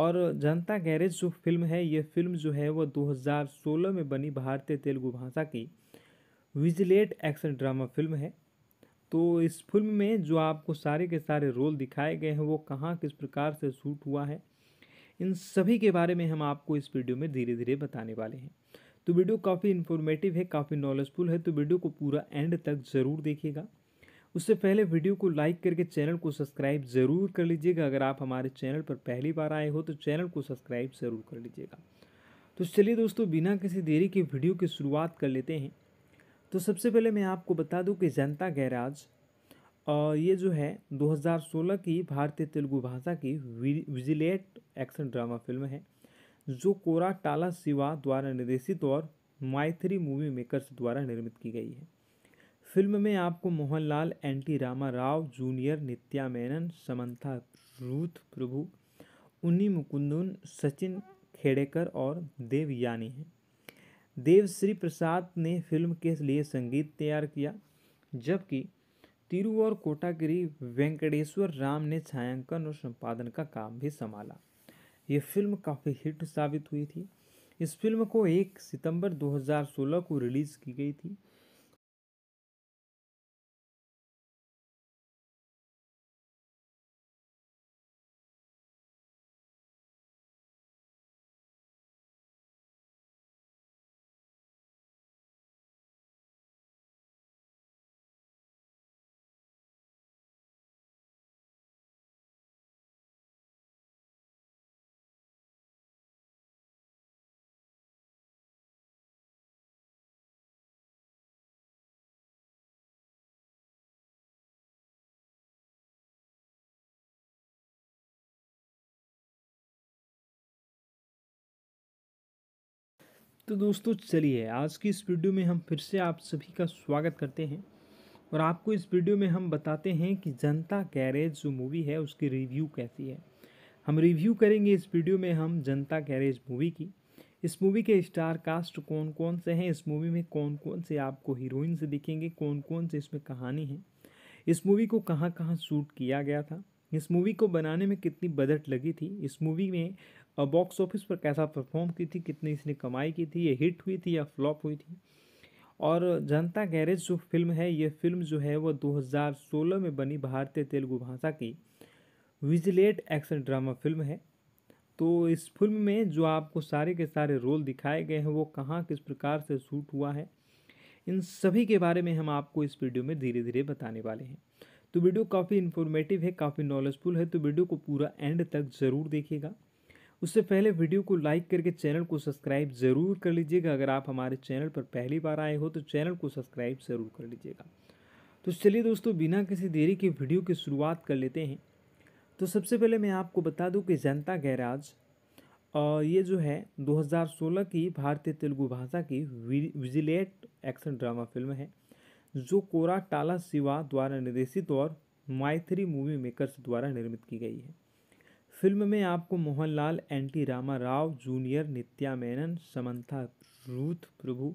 और जनता गैरेज जो फिल्म है ये फिल्म जो है वह 2016 में बनी भारतीय तेलुगु भाषा की विजिलेट एक्शन ड्रामा फिल्म है तो इस फिल्म में जो आपको सारे के सारे रोल दिखाए गए हैं वो कहाँ किस प्रकार से शूट हुआ है इन सभी के बारे में हम आपको इस वीडियो में धीरे धीरे बताने वाले हैं तो वीडियो काफ़ी इन्फॉर्मेटिव है काफ़ी नॉलेजफुल है तो वीडियो को पूरा एंड तक ज़रूर देखिएगा उससे पहले वीडियो को लाइक करके चैनल को सब्सक्राइब ज़रूर कर लीजिएगा अगर आप हमारे चैनल पर पहली बार आए हो तो चैनल को सब्सक्राइब ज़रूर कर लीजिएगा तो चलिए दोस्तों बिना किसी देरी के वीडियो की शुरुआत कर लेते हैं तो सबसे पहले मैं आपको बता दूं कि जनता गैराज ये जो है 2016 की भारतीय तेलुगु भाषा की विजिलेट एक्शन ड्रामा फिल्म है जो कोरा टाला शिवा द्वारा निर्देशित और माइथरी मूवी मेकर्स द्वारा निर्मित की गई है फिल्म में आपको Mohanlal N T Rama Rao junior Nithya Menon Samantha Ruth Prabhu Unni Mukundan Sachin Khedekar और देवयानी हैं श्री प्रसाद ने फिल्म के लिए संगीत तैयार किया जबकि तिरु और कोटागिरी वेंकटेश्वर राम ने छायांकन और संपादन का काम भी संभाला ये फिल्म काफ़ी हिट साबित हुई थी इस फिल्म को एक सितंबर 2016 को रिलीज़ की गई थी तो दोस्तों चलिए आज की इस वीडियो में हम फिर से आप सभी का स्वागत करते हैं और आपको इस वीडियो में हम बताते हैं कि जनता गैरेज जो मूवी है उसकी रिव्यू कैसी है हम रिव्यू करेंगे इस वीडियो में हम जनता गैरेज मूवी की इस मूवी के स्टार कास्ट कौन कौन से हैं इस मूवी में कौन कौन से आपको हीरोइन से दिखेंगे कौन कौन से इसमें कहानी है इस मूवी को कहाँ कहाँ शूट किया गया था इस मूवी को बनाने में कितनी बजट लगी थी इस मूवी में और बॉक्स ऑफिस पर कैसा परफॉर्म की थी कितनी इसने कमाई की थी ये हिट हुई थी या फ्लॉप हुई थी और जनता गैरेज जो फिल्म है ये फिल्म जो है वह 2016 में बनी भारतीय तेलुगु भाषा की विजिलेट एक्शन ड्रामा फिल्म है तो इस फिल्म में जो आपको सारे के सारे रोल दिखाए गए हैं वो कहाँ किस प्रकार से शूट हुआ है इन सभी के बारे में हम आपको इस वीडियो में धीरे धीरे बताने वाले हैं तो वीडियो काफ़ी इन्फॉर्मेटिव है काफ़ी नॉलेजफुल है तो वीडियो को पूरा एंड तक ज़रूर देखिएगा उससे पहले वीडियो को लाइक करके चैनल को सब्सक्राइब ज़रूर कर लीजिएगा अगर आप हमारे चैनल पर पहली बार आए हो तो चैनल को सब्सक्राइब ज़रूर कर लीजिएगा तो चलिए दोस्तों बिना किसी देरी के वीडियो की शुरुआत कर लेते हैं तो सबसे पहले मैं आपको बता दूं कि जनता गैराज और ये जो है 2016 की भारतीय तेलुगु भाषा की विजिलेट एक्शन ड्रामा फिल्म है जो कोरा टाला शिवा द्वारा निर्देशित और माइथरी मूवी मेकर्स द्वारा निर्मित की गई है फिल्म में आपको Mohanlal N T Rama Rao junior Nithya Menon Samantha Ruth Prabhu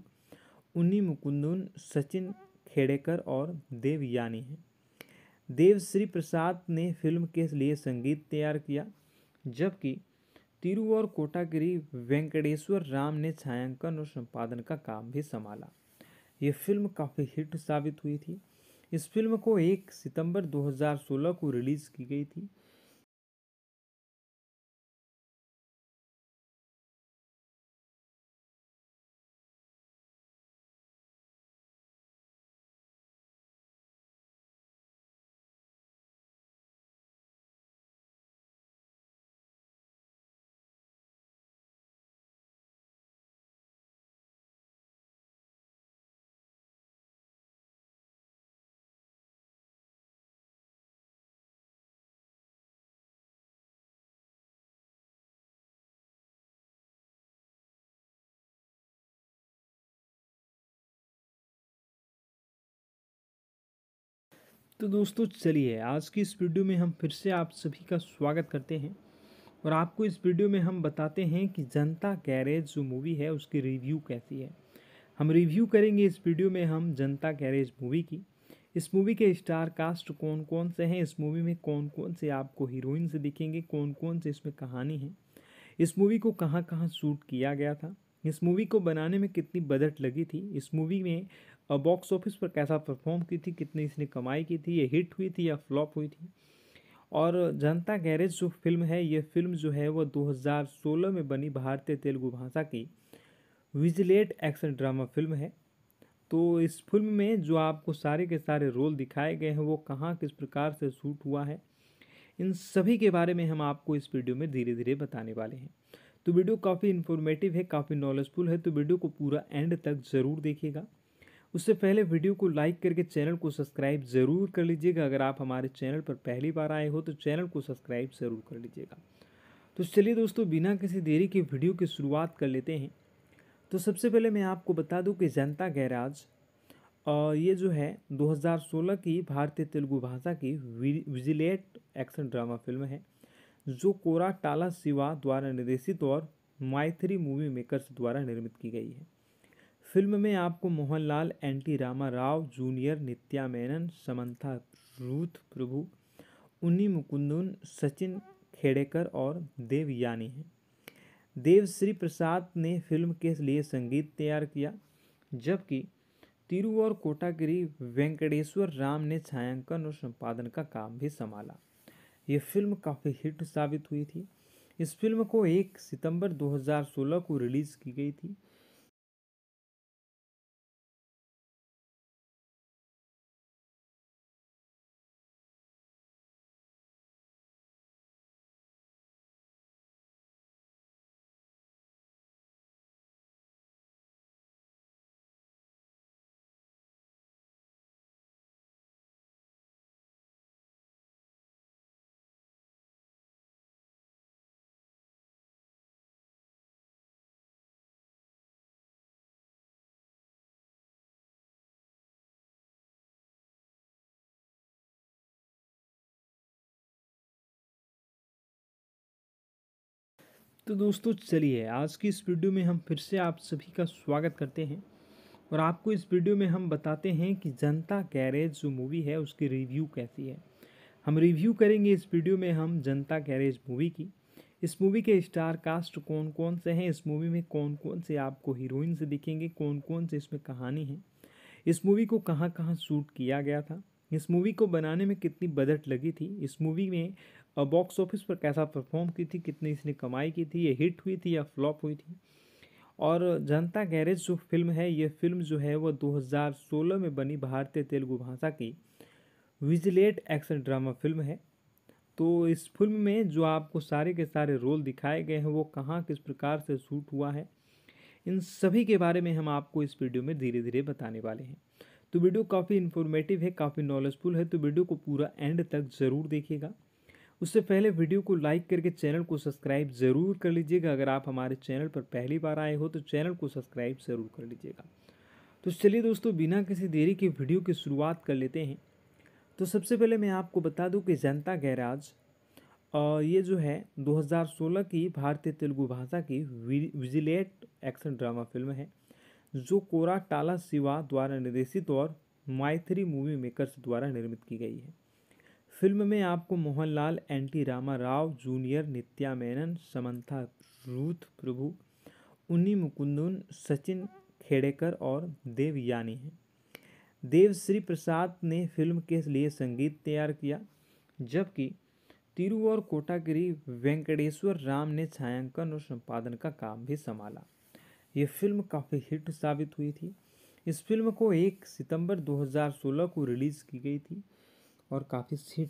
Unni Mukundan Sachin Khedekar और देव यानी हैं देवश्री प्रसाद ने फिल्म के लिए संगीत तैयार किया जबकि तिरु और कोटागिरी वेंकटेश्वर राम ने छायांकन और संपादन का काम भी संभाला ये फिल्म काफ़ी हिट साबित हुई थी इस फिल्म को 1 सितंबर 2016 को रिलीज़ की गई थी तो दोस्तों चलिए आज की इस वीडियो में हम फिर से आप सभी का स्वागत करते हैं और आपको इस वीडियो में हम बताते हैं कि जनता गैरेज जो मूवी है उसकी रिव्यू कैसी है हम रिव्यू करेंगे इस वीडियो में हम जनता गैरेज मूवी की इस मूवी के स्टार कास्ट कौन कौन से हैं इस मूवी में कौन कौन से आपको हीरोइन से दिखेंगे कौन कौन से इसमें कहानी है इस मूवी को कहाँ कहाँ शूट किया गया था इस मूवी को बनाने में कितनी बजट लगी थी इस मूवी में बॉक्स ऑफिस पर कैसा परफॉर्म की थी कितनी इसने कमाई की थी ये हिट हुई थी या फ्लॉप हुई थी और जनता गैरेज जो फिल्म है ये फिल्म जो है वह 2016 में बनी भारतीय तेलुगु भाषा की विजिलेट एक्शन ड्रामा फिल्म है तो इस फिल्म में जो आपको सारे के सारे रोल दिखाए गए हैं वो कहाँ किस प्रकार से शूट हुआ है इन सभी के बारे में हम आपको इस वीडियो में धीरे धीरे बताने वाले हैं तो वीडियो काफ़ी इन्फॉर्मेटिव है काफ़ी नॉलेजफुल है तो वीडियो को पूरा एंड तक ज़रूर देखिएगा उससे पहले वीडियो को लाइक करके चैनल को सब्सक्राइब ज़रूर कर लीजिएगा अगर आप हमारे चैनल पर पहली बार आए हो तो चैनल को सब्सक्राइब ज़रूर कर लीजिएगा तो चलिए दोस्तों बिना किसी देरी के वीडियो की शुरुआत कर लेते हैं तो सबसे पहले मैं आपको बता दूं कि जनता गैराज और ये जो है 2016 की भारतीय तेलुगु भाषा की विजिलेट एक्शन ड्रामा फिल्म है जो कोरा टाला शिवा द्वारा निर्देशित और माइथरी मूवी मेकर्स द्वारा निर्मित की गई है फिल्म में आपको Mohanlal N T Rama Rao junior Nithya Menon Samantha Ruth Prabhu Unni Mukundan Sachin Khedekar और देव यानी हैं श्री प्रसाद ने फिल्म के लिए संगीत तैयार किया जबकि तिरु और कोटागिरी वेंकटेश्वर राम ने छायांकन और संपादन का काम भी संभाला ये फिल्म काफ़ी हिट साबित हुई थी इस फिल्म को 1 सितंबर 2016 को रिलीज़ की गई थी तो दोस्तों चलिए आज की इस वीडियो में हम फिर से आप सभी का स्वागत करते हैं और आपको इस वीडियो में हम बताते हैं कि जनता गैरेज जो मूवी है उसकी रिव्यू कैसी है हम रिव्यू करेंगे इस वीडियो में हम जनता गैरेज मूवी की इस मूवी के स्टार कास्ट कौन कौन से हैं इस मूवी में कौन कौन से आपको हीरोइन से दिखेंगे कौन कौन से इसमें कहानी है इस मूवी को कहाँ कहाँ शूट किया गया था इस मूवी को बनाने में कितनी बजट लगी थी इस मूवी में और बॉक्स ऑफिस पर कैसा परफॉर्म की थी कितनी इसने कमाई की थी ये हिट हुई थी या फ्लॉप हुई थी और जनता गैरेज जो फिल्म है ये फिल्म जो है वह 2016 में बनी भारतीय तेलुगु भाषा की विजिलेट एक्शन ड्रामा फिल्म है तो इस फिल्म में जो आपको सारे के सारे रोल दिखाए गए हैं वो कहाँ किस प्रकार से शूट हुआ है इन सभी के बारे में हम आपको इस वीडियो में धीरे धीरे बताने वाले हैं तो वीडियो काफ़ी इन्फॉर्मेटिव है काफ़ी नॉलेजफुल है तो वीडियो को पूरा एंड तक ज़रूर देखिएगा उससे पहले वीडियो को लाइक करके चैनल को सब्सक्राइब ज़रूर कर लीजिएगा अगर आप हमारे चैनल पर पहली बार आए हो तो चैनल को सब्सक्राइब ज़रूर कर लीजिएगा तो चलिए दोस्तों बिना किसी देरी के वीडियो की शुरुआत कर लेते हैं तो सबसे पहले मैं आपको बता दूं कि जनता गैराज ये जो है 2016 की भारतीय तेलुगु भाषा की विजिलेट एक्शन ड्रामा फिल्म है जो कोरा टाला शिवा द्वारा निर्देशित और माइथरी मूवी मेकर्स द्वारा निर्मित की गई है फिल्म में आपको Mohanlal N T Rama Rao junior Nithya Menon Samantha Ruth Prabhu Unni Mukundan Sachin Khedekar और देवयानी हैं देवश्री प्रसाद ने फिल्म के लिए संगीत तैयार किया जबकि तिरु और कोटागिरी वेंकटेश्वर राम ने छायांकन और संपादन का काम भी संभाला ये फिल्म काफ़ी हिट साबित हुई थी इस फिल्म को एक सितंबर 2016 को रिलीज़ की गई थी और काफ़ी